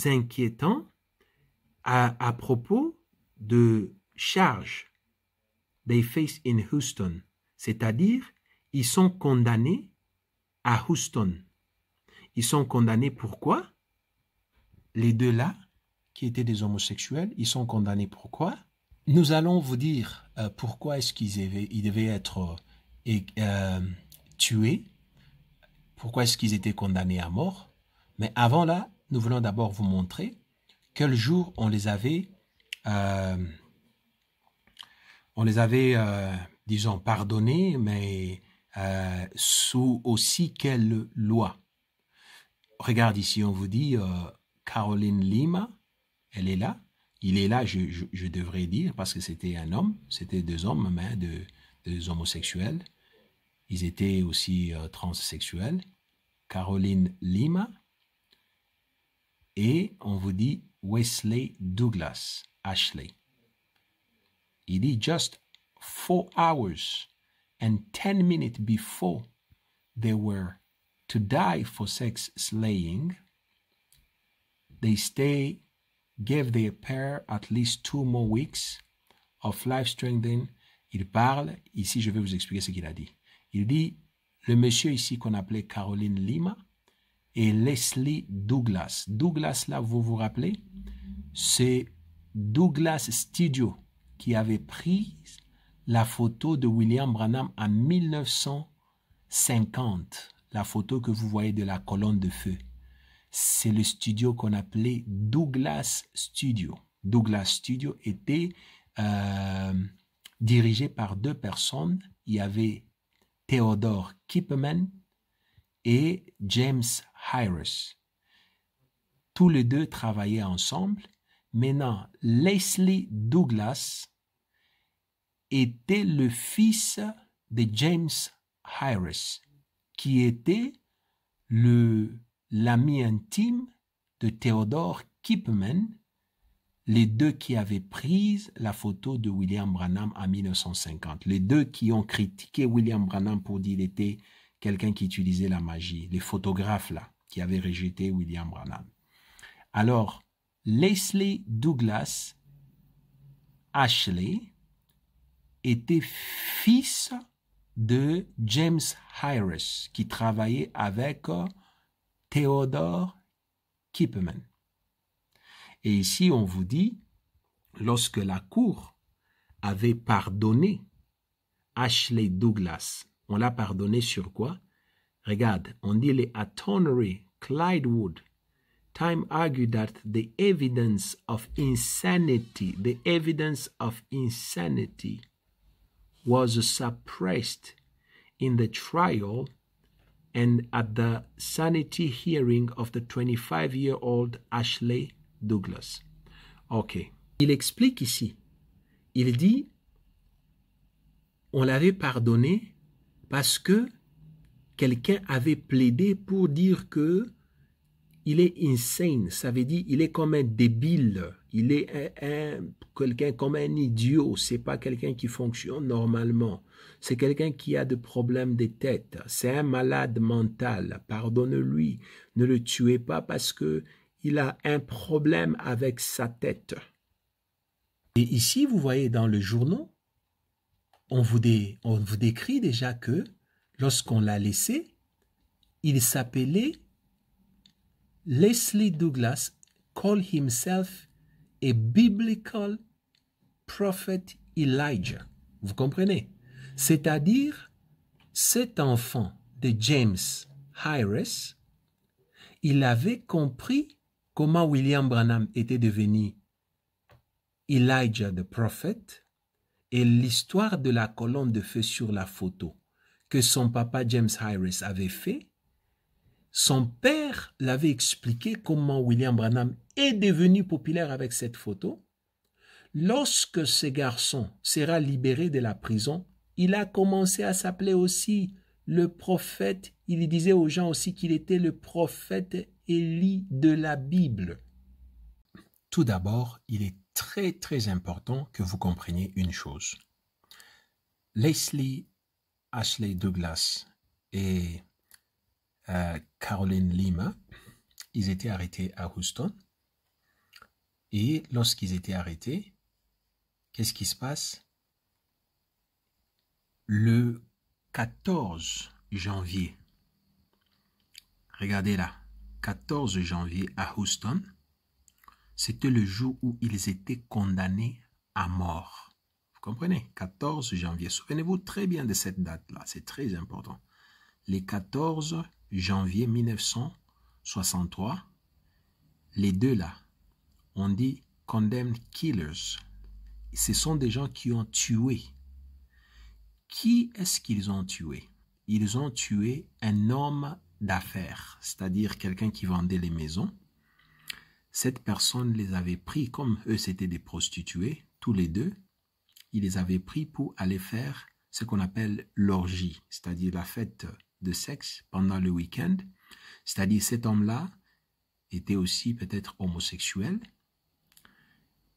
C: inquiétants à propos de charges they face in Houston, c'est-à-dire ils sont condamnés à Houston. Ils sont condamnés pourquoi Les deux là, qui étaient des homosexuels, ils sont condamnés pourquoi Nous allons vous dire euh, pourquoi est-ce qu'ils ils devaient être euh, euh, tués, pourquoi est-ce qu'ils étaient condamnés à mort. Mais avant là, nous voulons d'abord vous montrer quel jour on les avait on les avait, euh, disons, pardonnés, mais euh, sous aussi quelle loi Regarde ici, on vous dit euh, Caroline Lima, elle est là. Il est là, je, devrais dire, parce que c'était un homme, c'était deux hommes, mais hein, deux, deux, homosexuels. Ils étaient aussi transsexuels. Caroline Lima. Et on vous dit Wesley Douglas, Ashley. Il dit just four hours and ten minutes before they were to die for sex slaying, they stay gave their pair at least two more weeks of life strengthening. Il parle, ici je vais vous expliquer ce qu'il a dit. Il dit, le monsieur ici qu'on appelait Caroline Lima et Leslie Douglas. Douglas, là, vous vous rappelez, c'est Douglas Studio qui avait pris la photo de William Branham en 1950, la photo que vous voyez de la colonne de feu. C'est le studio qu'on appelait Douglas Studio. Douglas Studio était euh, dirigé par deux personnes. Il y avait Theodore Kipperman et James Harris. Tous les deux travaillaient ensemble Maintenant, Leslie Douglas était le fils de James Harris, qui était le l'ami intime de Theodore Kipman, les deux qui avaient pris la photo de William Branham en 1950, les deux qui ont critiqué William Branham pour dire qu'il était quelqu'un qui utilisait la magie, les photographes là, qui avaient rejeté William Branham. Alors, Leslie Douglas Ashley était fils de James Harris qui travaillait avec euh, Theodore Kipperman. Et ici, on vous dit, lorsque la Cour avait pardonné Ashley Douglas, on l'a pardonné sur quoi Regarde, on dit les Attorney Clydewood time argued that the evidence of insanity, the evidence of insanity was suppressed in the trial and at the sanity hearing of the 25-year-old Ashley Douglas. OK. Il explique ici. Il dit on l'avait pardonné parce que quelqu'un avait plaidé pour dire que il est insane, ça veut dire il est comme un débile, il est un, quelqu'un comme un idiot, c'est pas quelqu'un qui fonctionne normalement, c'est quelqu'un qui a des problèmes de tête, c'est un malade mental, pardonne-lui, ne le tuez pas parce que il a un problème avec sa tête. Et ici, vous voyez dans le journaux, on vous décrit déjà que lorsqu'on l'a laissé, il s'appelait Leslie Douglas call himself a biblical prophet Elijah. Vous comprenez C'est-à-dire, cet enfant de James Hyres, il avait compris comment William Branham était devenu Elijah the prophet et l'histoire de la colonne de feu sur la photo que son papa James Hyres avait fait son père l'avait expliqué comment William Branham est devenu populaire avec cette photo. Lorsque ce garçon sera libéré de la prison, il a commencé à s'appeler aussi le prophète. Il disait aux gens aussi qu'il était le prophète Élie de la Bible. Tout d'abord, il est très très important que vous compreniez une chose. Leslie Ashley Douglas est... Euh, Caroline Lima. Ils étaient arrêtés à Houston. Et lorsqu'ils étaient arrêtés, qu'est-ce qui se passe Le 14 janvier, regardez là, 14 janvier à Houston, c'était le jour où ils étaient condamnés à mort. Vous comprenez 14 janvier. Souvenez-vous très bien de cette date-là, c'est très important. Les 14 janvier 1963, les deux là, on dit condemned killers. Ce sont des gens qui ont tué. Qui est-ce qu'ils ont tué Ils ont tué un homme d'affaires, c'est-à-dire quelqu'un qui vendait les maisons. Cette personne les avait pris, comme eux c'était des prostituées, tous les deux, Ils les avaient pris pour aller faire ce qu'on appelle l'orgie, c'est-à-dire la fête de sexe pendant le week-end. C'est-à-dire cet homme-là était aussi peut-être homosexuel.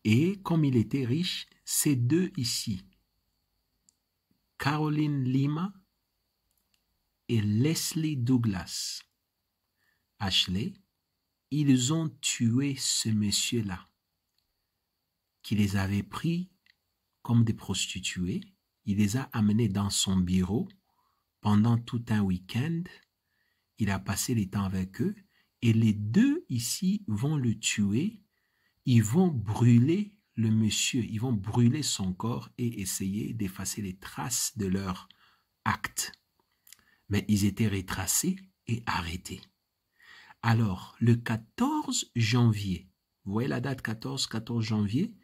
C: Et comme il était riche, ces deux ici, Caroline Lima et Leslie Douglas, Ashley, ils ont tué ce monsieur-là, qui les avait pris comme des prostituées, il les a amenés dans son bureau, pendant tout un week-end. Il a passé les temps avec eux et les deux ici vont le tuer. Ils vont brûler le monsieur, ils vont brûler son corps et essayer d'effacer les traces de leur acte. Mais ils étaient retracés et arrêtés. Alors, le 14 janvier, vous voyez la date 14, 14 janvier,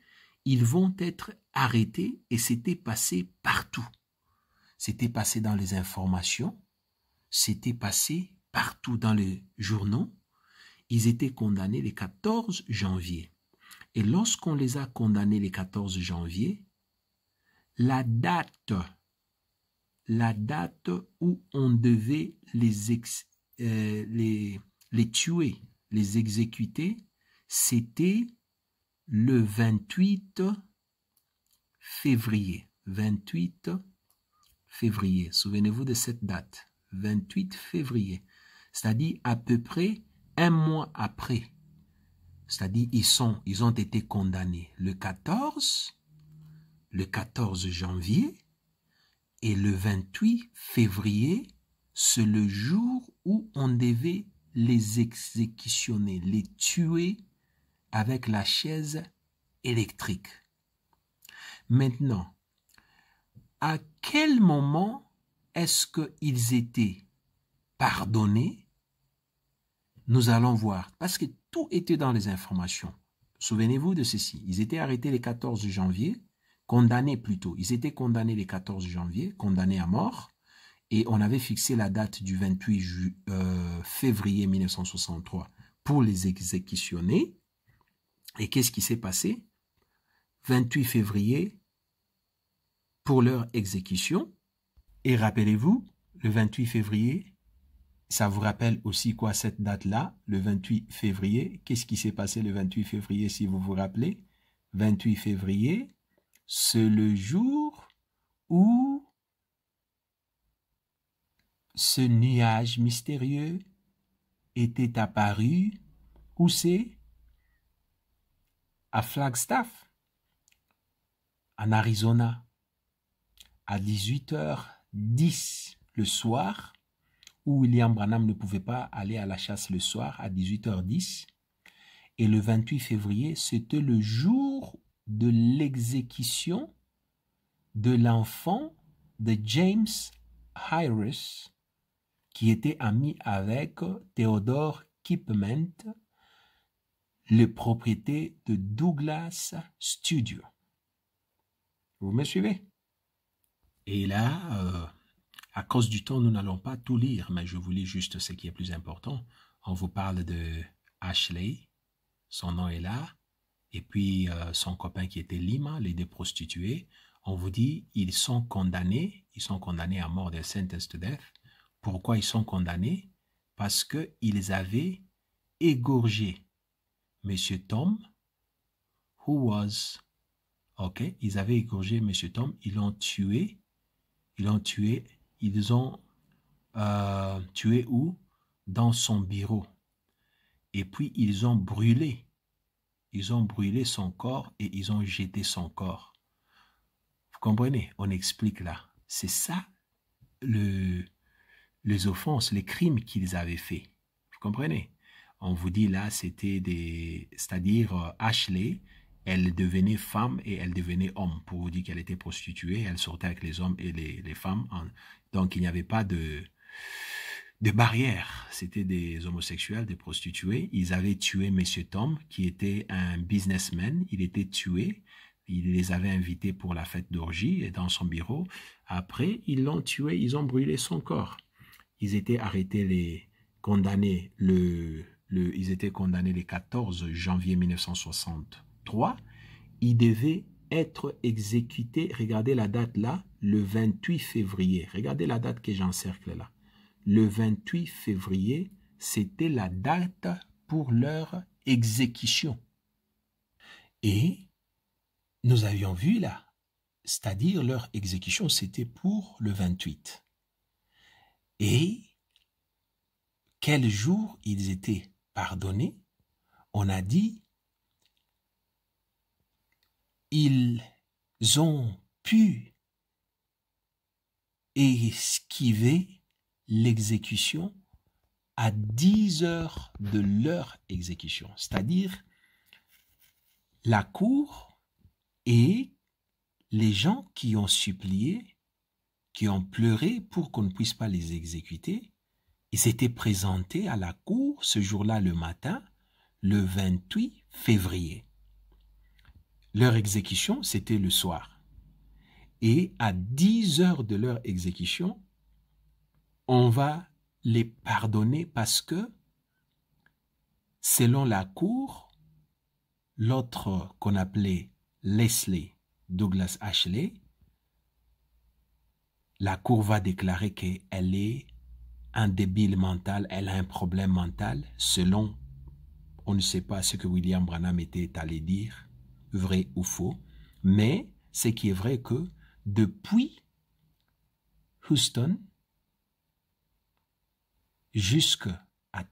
C: ils vont être arrêtés et c'était passé partout c'était passé dans les informations, c'était passé partout dans les journaux. Ils étaient condamnés le 14 janvier. Et lorsqu'on les a condamnés le 14 janvier, la date, la date où on devait les, euh, tuer, les exécuter, c'était le 28 février. 28 février. Souvenez-vous de cette date, 28 février, c'est-à-dire à peu près un mois après. C'est-à-dire ils sont, ils ont été condamnés le 14, le 14 janvier et le 28 février, c'est le jour où on devait les exécutionner, les tuer avec la chaise électrique. Maintenant, à quel moment est-ce qu'ils étaient pardonnés Nous allons voir, parce que tout était dans les informations. Souvenez-vous de ceci, ils étaient arrêtés le 14 janvier, condamnés plutôt, ils étaient condamnés le 14 janvier, condamnés à mort, et on avait fixé la date du 28 euh, février 1963 pour les exécutionner. Et qu'est-ce qui s'est passé 28 février, pour leur exécution. Et rappelez-vous, le 28 février, ça vous rappelle aussi quoi cette date-là, le 28 février Qu'est-ce qui s'est passé le 28 février si vous vous rappelez 28 février, c'est le jour où ce nuage mystérieux était apparu, où c'est À Flagstaff, en Arizona à 18h10 le soir, où William Branham ne pouvait pas aller à la chasse le soir à 18h10. Et le 28 février, c'était le jour de l'exécution de l'enfant de James Hyrus, qui était ami avec Theodore Kipment, le propriétaire de Douglas Studio. Vous me suivez et là, euh, à cause du temps, nous n'allons pas tout lire, mais je vous lis juste ce qui est plus important. On vous parle de Ashley, son nom est là, et puis euh, son copain qui était Lima, les deux prostituées. On vous dit, ils sont condamnés, ils sont condamnés à mort, des sentence to death. Pourquoi ils sont condamnés Parce qu'ils avaient égorgé M. Tom, who was, ok, ils avaient égorgé Monsieur Tom, ils l'ont tué ils l'ont tué. Ils ont euh, tué où Dans son bureau. Et puis ils ont brûlé. Ils ont brûlé son corps et ils ont jeté son corps. Vous comprenez On explique là. C'est ça les offenses, les crimes qu'ils avaient faits. Vous comprenez On vous dit là, c'était des... C'est-à-dire euh, Ashley, elle devenait femme et elle devenait homme. Pour vous dire qu'elle était prostituée, elle sortait avec les hommes et les, femmes. donc il n'y avait pas de, de barrière. C'était des homosexuels, des prostituées. Ils avaient tué Monsieur Tom, qui était un businessman. Il était tué. Il les avait invités pour la fête d'orgie et dans son bureau. Après, ils l'ont tué, ils ont brûlé son corps. Ils étaient arrêtés, les condamnés, le, le, ils étaient condamnés le 14 janvier 1960 3, il devait être exécuté, regardez la date là, le 28 février. Regardez la date que j'encercle là. Le 28 février, c'était la date pour leur exécution. Et nous avions vu là, c'est-à-dire leur exécution, c'était pour le 28. Et quel jour ils étaient pardonnés On a dit ils ont pu esquiver l'exécution à 10 heures de leur exécution. C'est-à-dire, la cour et les gens qui ont supplié, qui ont pleuré pour qu'on ne puisse pas les exécuter, ils étaient présentés à la cour ce jour-là le matin, le 28 février. Leur exécution, c'était le soir. Et à 10 heures de leur exécution, on va les pardonner parce que, selon la cour, l'autre qu'on appelait Leslie Douglas Ashley, la cour va déclarer qu'elle est un débile mental, elle a un problème mental, selon, on ne sait pas ce que William Branham était allé dire, vrai ou faux, mais ce qui est vrai que depuis Houston jusqu'à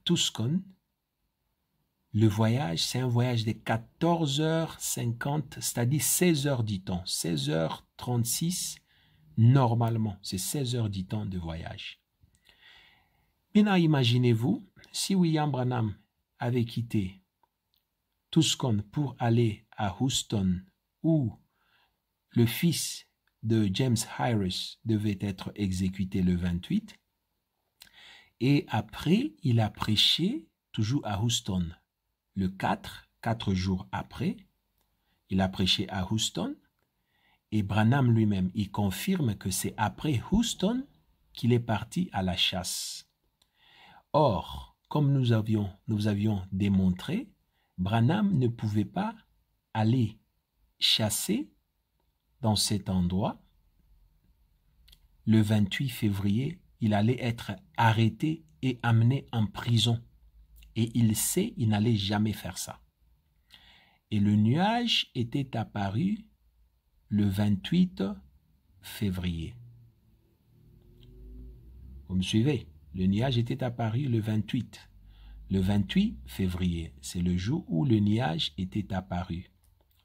C: Tuscon, le voyage, c'est un voyage de 14h50, c'est-à-dire 16h du temps, 16 16h36 normalement, c'est 16h du temps de voyage. Maintenant, imaginez-vous, si William Branham avait quitté Tuscon pour aller à Houston, où le fils de James Harris devait être exécuté le 28. Et après, il a prêché toujours à Houston. Le 4, quatre jours après, il a prêché à Houston. Et Branham lui-même, y confirme que c'est après Houston qu'il est parti à la chasse. Or, comme nous avions, nous avions démontré, Branham ne pouvait pas aller chasser dans cet endroit. Le 28 février, il allait être arrêté et amené en prison. Et il sait, il n'allait jamais faire ça. Et le nuage était apparu le 28 février. Vous me suivez Le nuage était apparu le 28. Le 28 février, c'est le jour où le nuage était apparu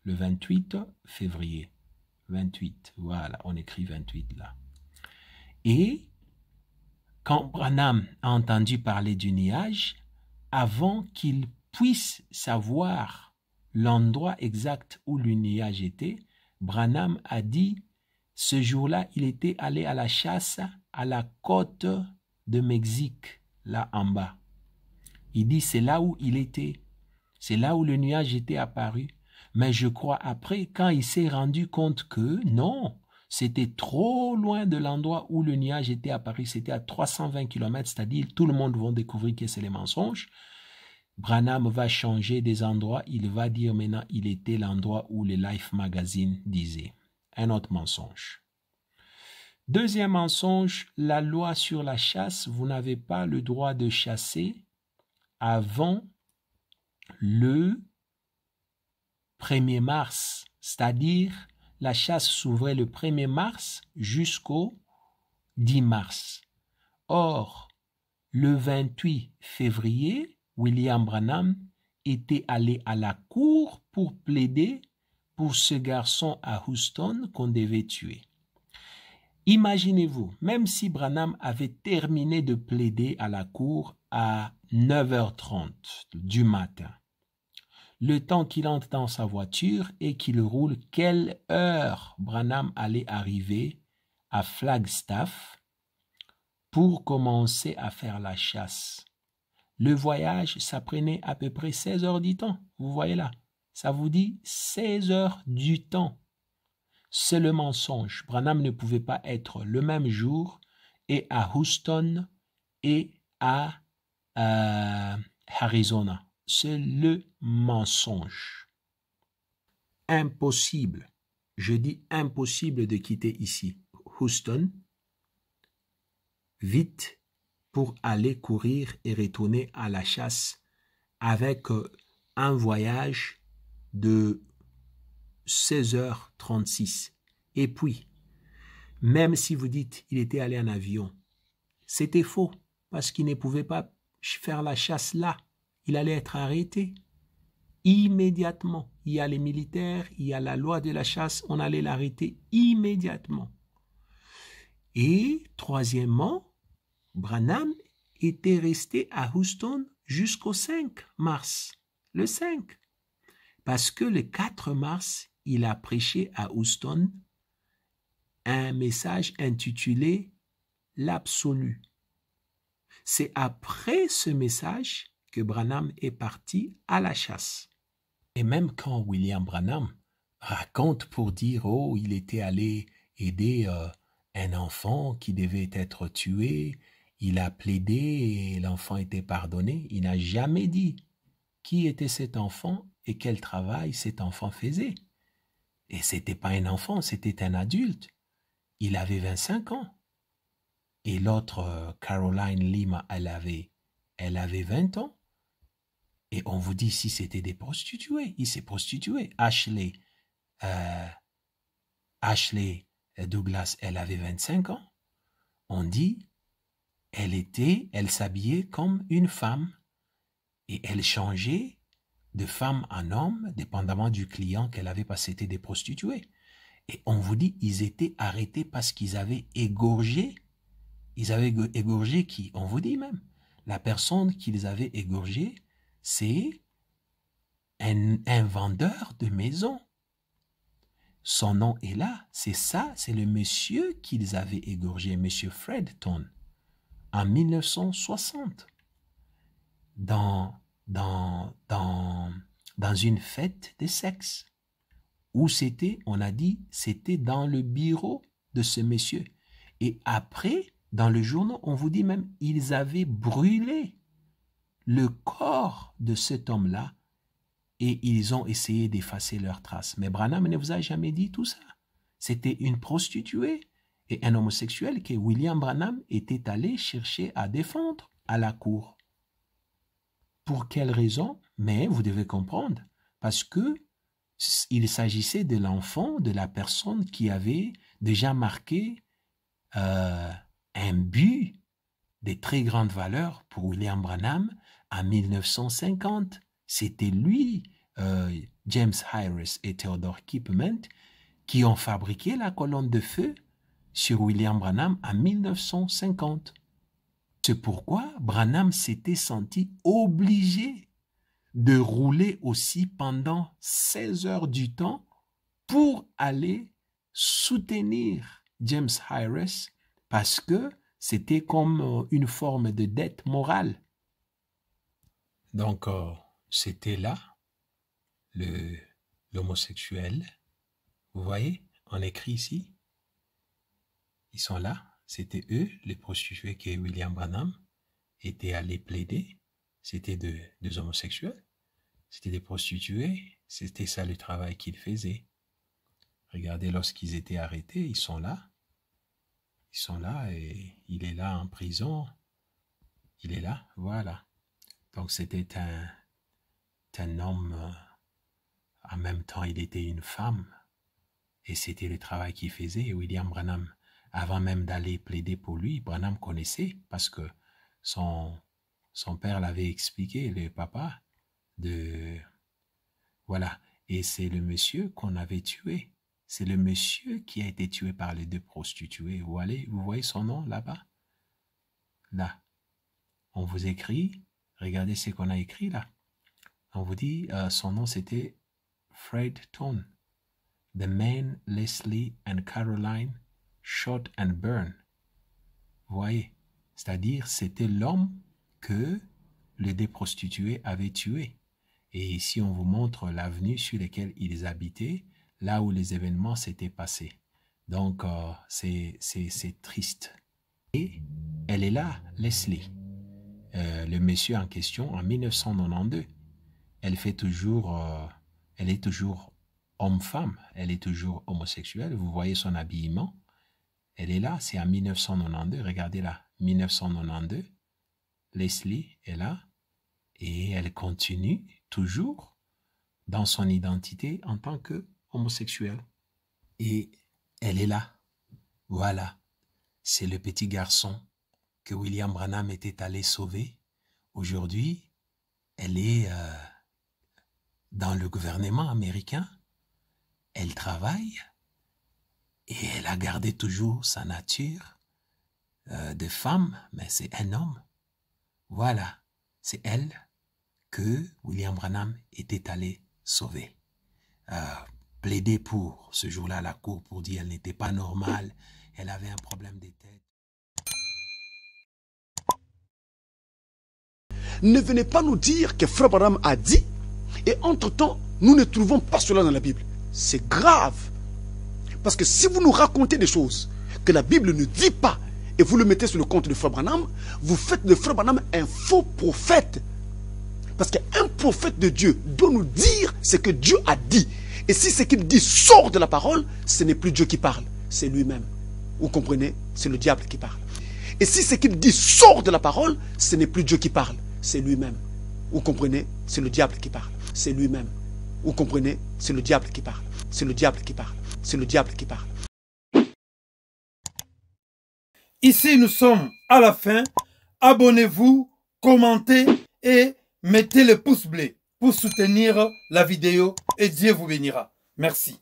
C: le 28 février. 28, voilà, on écrit 28 là. Et quand Branham a entendu parler du nuage, avant qu'il puisse savoir l'endroit exact où le nuage était, Branham a dit, ce jour-là, il était allé à la chasse à la côte de Mexique, là en bas. Il dit, c'est là où il était, c'est là où le nuage était apparu. Mais je crois après, quand il s'est rendu compte que non, c'était trop loin de l'endroit où le nuage était apparu, c'était à 320 km, c'est-à-dire tout le monde va découvrir que c'est les mensonges. Branham va changer des endroits, il va dire maintenant il était l'endroit où le Life Magazine disait. Un autre mensonge. Deuxième mensonge, la loi sur la chasse, vous n'avez pas le droit de chasser avant le 1er mars, c'est-à-dire la chasse s'ouvrait le 1er mars jusqu'au 10 mars. Or, le 28 février, William Branham était allé à la cour pour plaider pour ce garçon à Houston qu'on devait tuer. Imaginez-vous, même si Branham avait terminé de plaider à la cour à 9h30 du matin, le temps qu'il entre dans sa voiture et qu'il roule, quelle heure Branham allait arriver à Flagstaff pour commencer à faire la chasse. Le voyage, ça prenait à peu près 16 heures du temps. Vous voyez là, ça vous dit 16 heures du temps. C'est le mensonge. Branham ne pouvait pas être le même jour et à Houston et à euh, Arizona c'est le mensonge. Impossible. Je dis impossible de quitter ici. Houston, vite pour aller courir et retourner à la chasse avec euh, un voyage de 16h36. Et puis, même si vous dites il était allé en avion, c'était faux parce qu'il ne pouvait pas faire la chasse là il allait être arrêté. Immédiatement. Il y a les militaires, il y a la loi de la chasse, on allait l'arrêter immédiatement. Et troisièmement, Branham était resté à Houston jusqu'au 5 mars. Le 5. Parce que le 4 mars, il a prêché à Houston un message intitulé L'absolu. C'est après ce message que Branham est parti à la chasse. Et même quand William Branham raconte pour dire Oh, il était allé aider euh, un enfant qui devait être tué, il a plaidé et l'enfant était pardonné, il n'a jamais dit qui était cet enfant et quel travail cet enfant faisait. Et c'était pas un enfant, c'était un adulte. Il avait 25 ans. Et l'autre, euh, Caroline Lima, elle avait, elle avait 20 ans. Et on vous dit, si c'était des prostituées, il s'est prostitué. Ashley, euh, Ashley Douglas, elle avait 25 ans. On dit, elle était, elle s'habillait comme une femme et elle changeait de femme en homme, dépendamment du client qu'elle avait, passé. que c'était des prostituées. Et on vous dit, ils étaient arrêtés parce qu'ils avaient égorgé, ils avaient égorgé qui On vous dit même, la personne qu'ils avaient égorgée, c'est un, un, vendeur de maison. Son nom est là, c'est ça, c'est le monsieur qu'ils avaient égorgé, monsieur Fredton, en 1960, dans, dans, dans, dans une fête des sexes Où c'était, on a dit, c'était dans le bureau de ce monsieur. Et après, dans le journal, on vous dit même, ils avaient brûlé le corps de cet homme-là et ils ont essayé d'effacer leurs traces. Mais Branham ne vous a jamais dit tout ça. C'était une prostituée et un homosexuel que William Branham était allé chercher à défendre à la cour. Pour quelle raison Mais vous devez comprendre, parce que il s'agissait de l'enfant, de la personne qui avait déjà marqué euh, un but de très grandes valeurs pour William Branham, en 1950. C'était lui, euh, James Harris et Theodore Kipment, qui ont fabriqué la colonne de feu sur William Branham en 1950. C'est pourquoi Branham s'était senti obligé de rouler aussi pendant 16 heures du temps pour aller soutenir James Harris parce que c'était comme euh, une forme de dette morale. Donc, c'était là l'homosexuel. Vous voyez, on écrit ici. Ils sont là. C'était eux, les prostituées que William Branham était allé plaider. C'était de, des homosexuels. C'était des prostituées. C'était ça le travail qu'ils faisaient. Regardez, lorsqu'ils étaient arrêtés, ils sont là. Ils sont là et il est là en prison. Il est là, voilà. Donc c'était un, un homme, euh, en même temps il était une femme, et c'était le travail qu'il faisait. William Branham, avant même d'aller plaider pour lui, Branham connaissait parce que son, son père l'avait expliqué, le papa de... Voilà, et c'est le monsieur qu'on avait tué. C'est le monsieur qui a été tué par les deux prostituées. Vous, allez, vous voyez son nom là-bas Là. On vous écrit Regardez ce qu'on a écrit là. On vous dit, euh, son nom c'était Fred Tone. The man Leslie and Caroline shot and burn. Vous voyez, c'est-à-dire c'était l'homme que les déprostituées prostituées avaient tué. Et ici, on vous montre l'avenue sur laquelle ils habitaient, là où les événements s'étaient passés. Donc, euh, c'est c'est triste. Et elle est là, Leslie. Euh, le monsieur en question en 1992. Elle fait toujours, euh, elle est toujours homme-femme, elle est toujours homosexuelle. Vous voyez son habillement, elle est là, c'est en 1992. Regardez là, 1992. Leslie est là et elle continue toujours dans son identité en tant que homosexuelle. Et elle est là. Voilà, c'est le petit garçon que William Branham était allé sauver, aujourd'hui, elle est euh, dans le gouvernement américain, elle travaille et elle a gardé toujours sa nature euh, de femme, mais c'est un homme. Voilà, c'est elle que William Branham était allé sauver. Euh, plaider pour ce jour-là à la cour pour dire qu'elle n'était pas normale, elle avait un problème des têtes.
B: Ne venez pas nous dire que Frère Abraham a dit, et entre-temps, nous ne trouvons pas cela dans la Bible. C'est grave. Parce que si vous nous racontez des choses que la Bible ne dit pas et vous le mettez sur le compte de Frère Branham, vous faites de Frère Branham un faux prophète.
A: Parce qu'un prophète de Dieu doit nous dire ce que Dieu a dit. Et si ce qu'il dit sort de la parole, ce n'est plus Dieu qui parle, c'est lui-même. Vous comprenez C'est le diable qui parle. Et si ce qu'il dit sort de la parole, ce n'est plus Dieu qui parle, c'est lui-même. Vous comprenez C'est le diable qui parle. C'est lui-même. Vous comprenez C'est le diable qui parle. C'est le diable qui parle. C'est le diable qui parle. Ici, nous sommes à la fin. Abonnez-vous, commentez et mettez le pouce bleu pour soutenir la vidéo et Dieu vous bénira. Merci.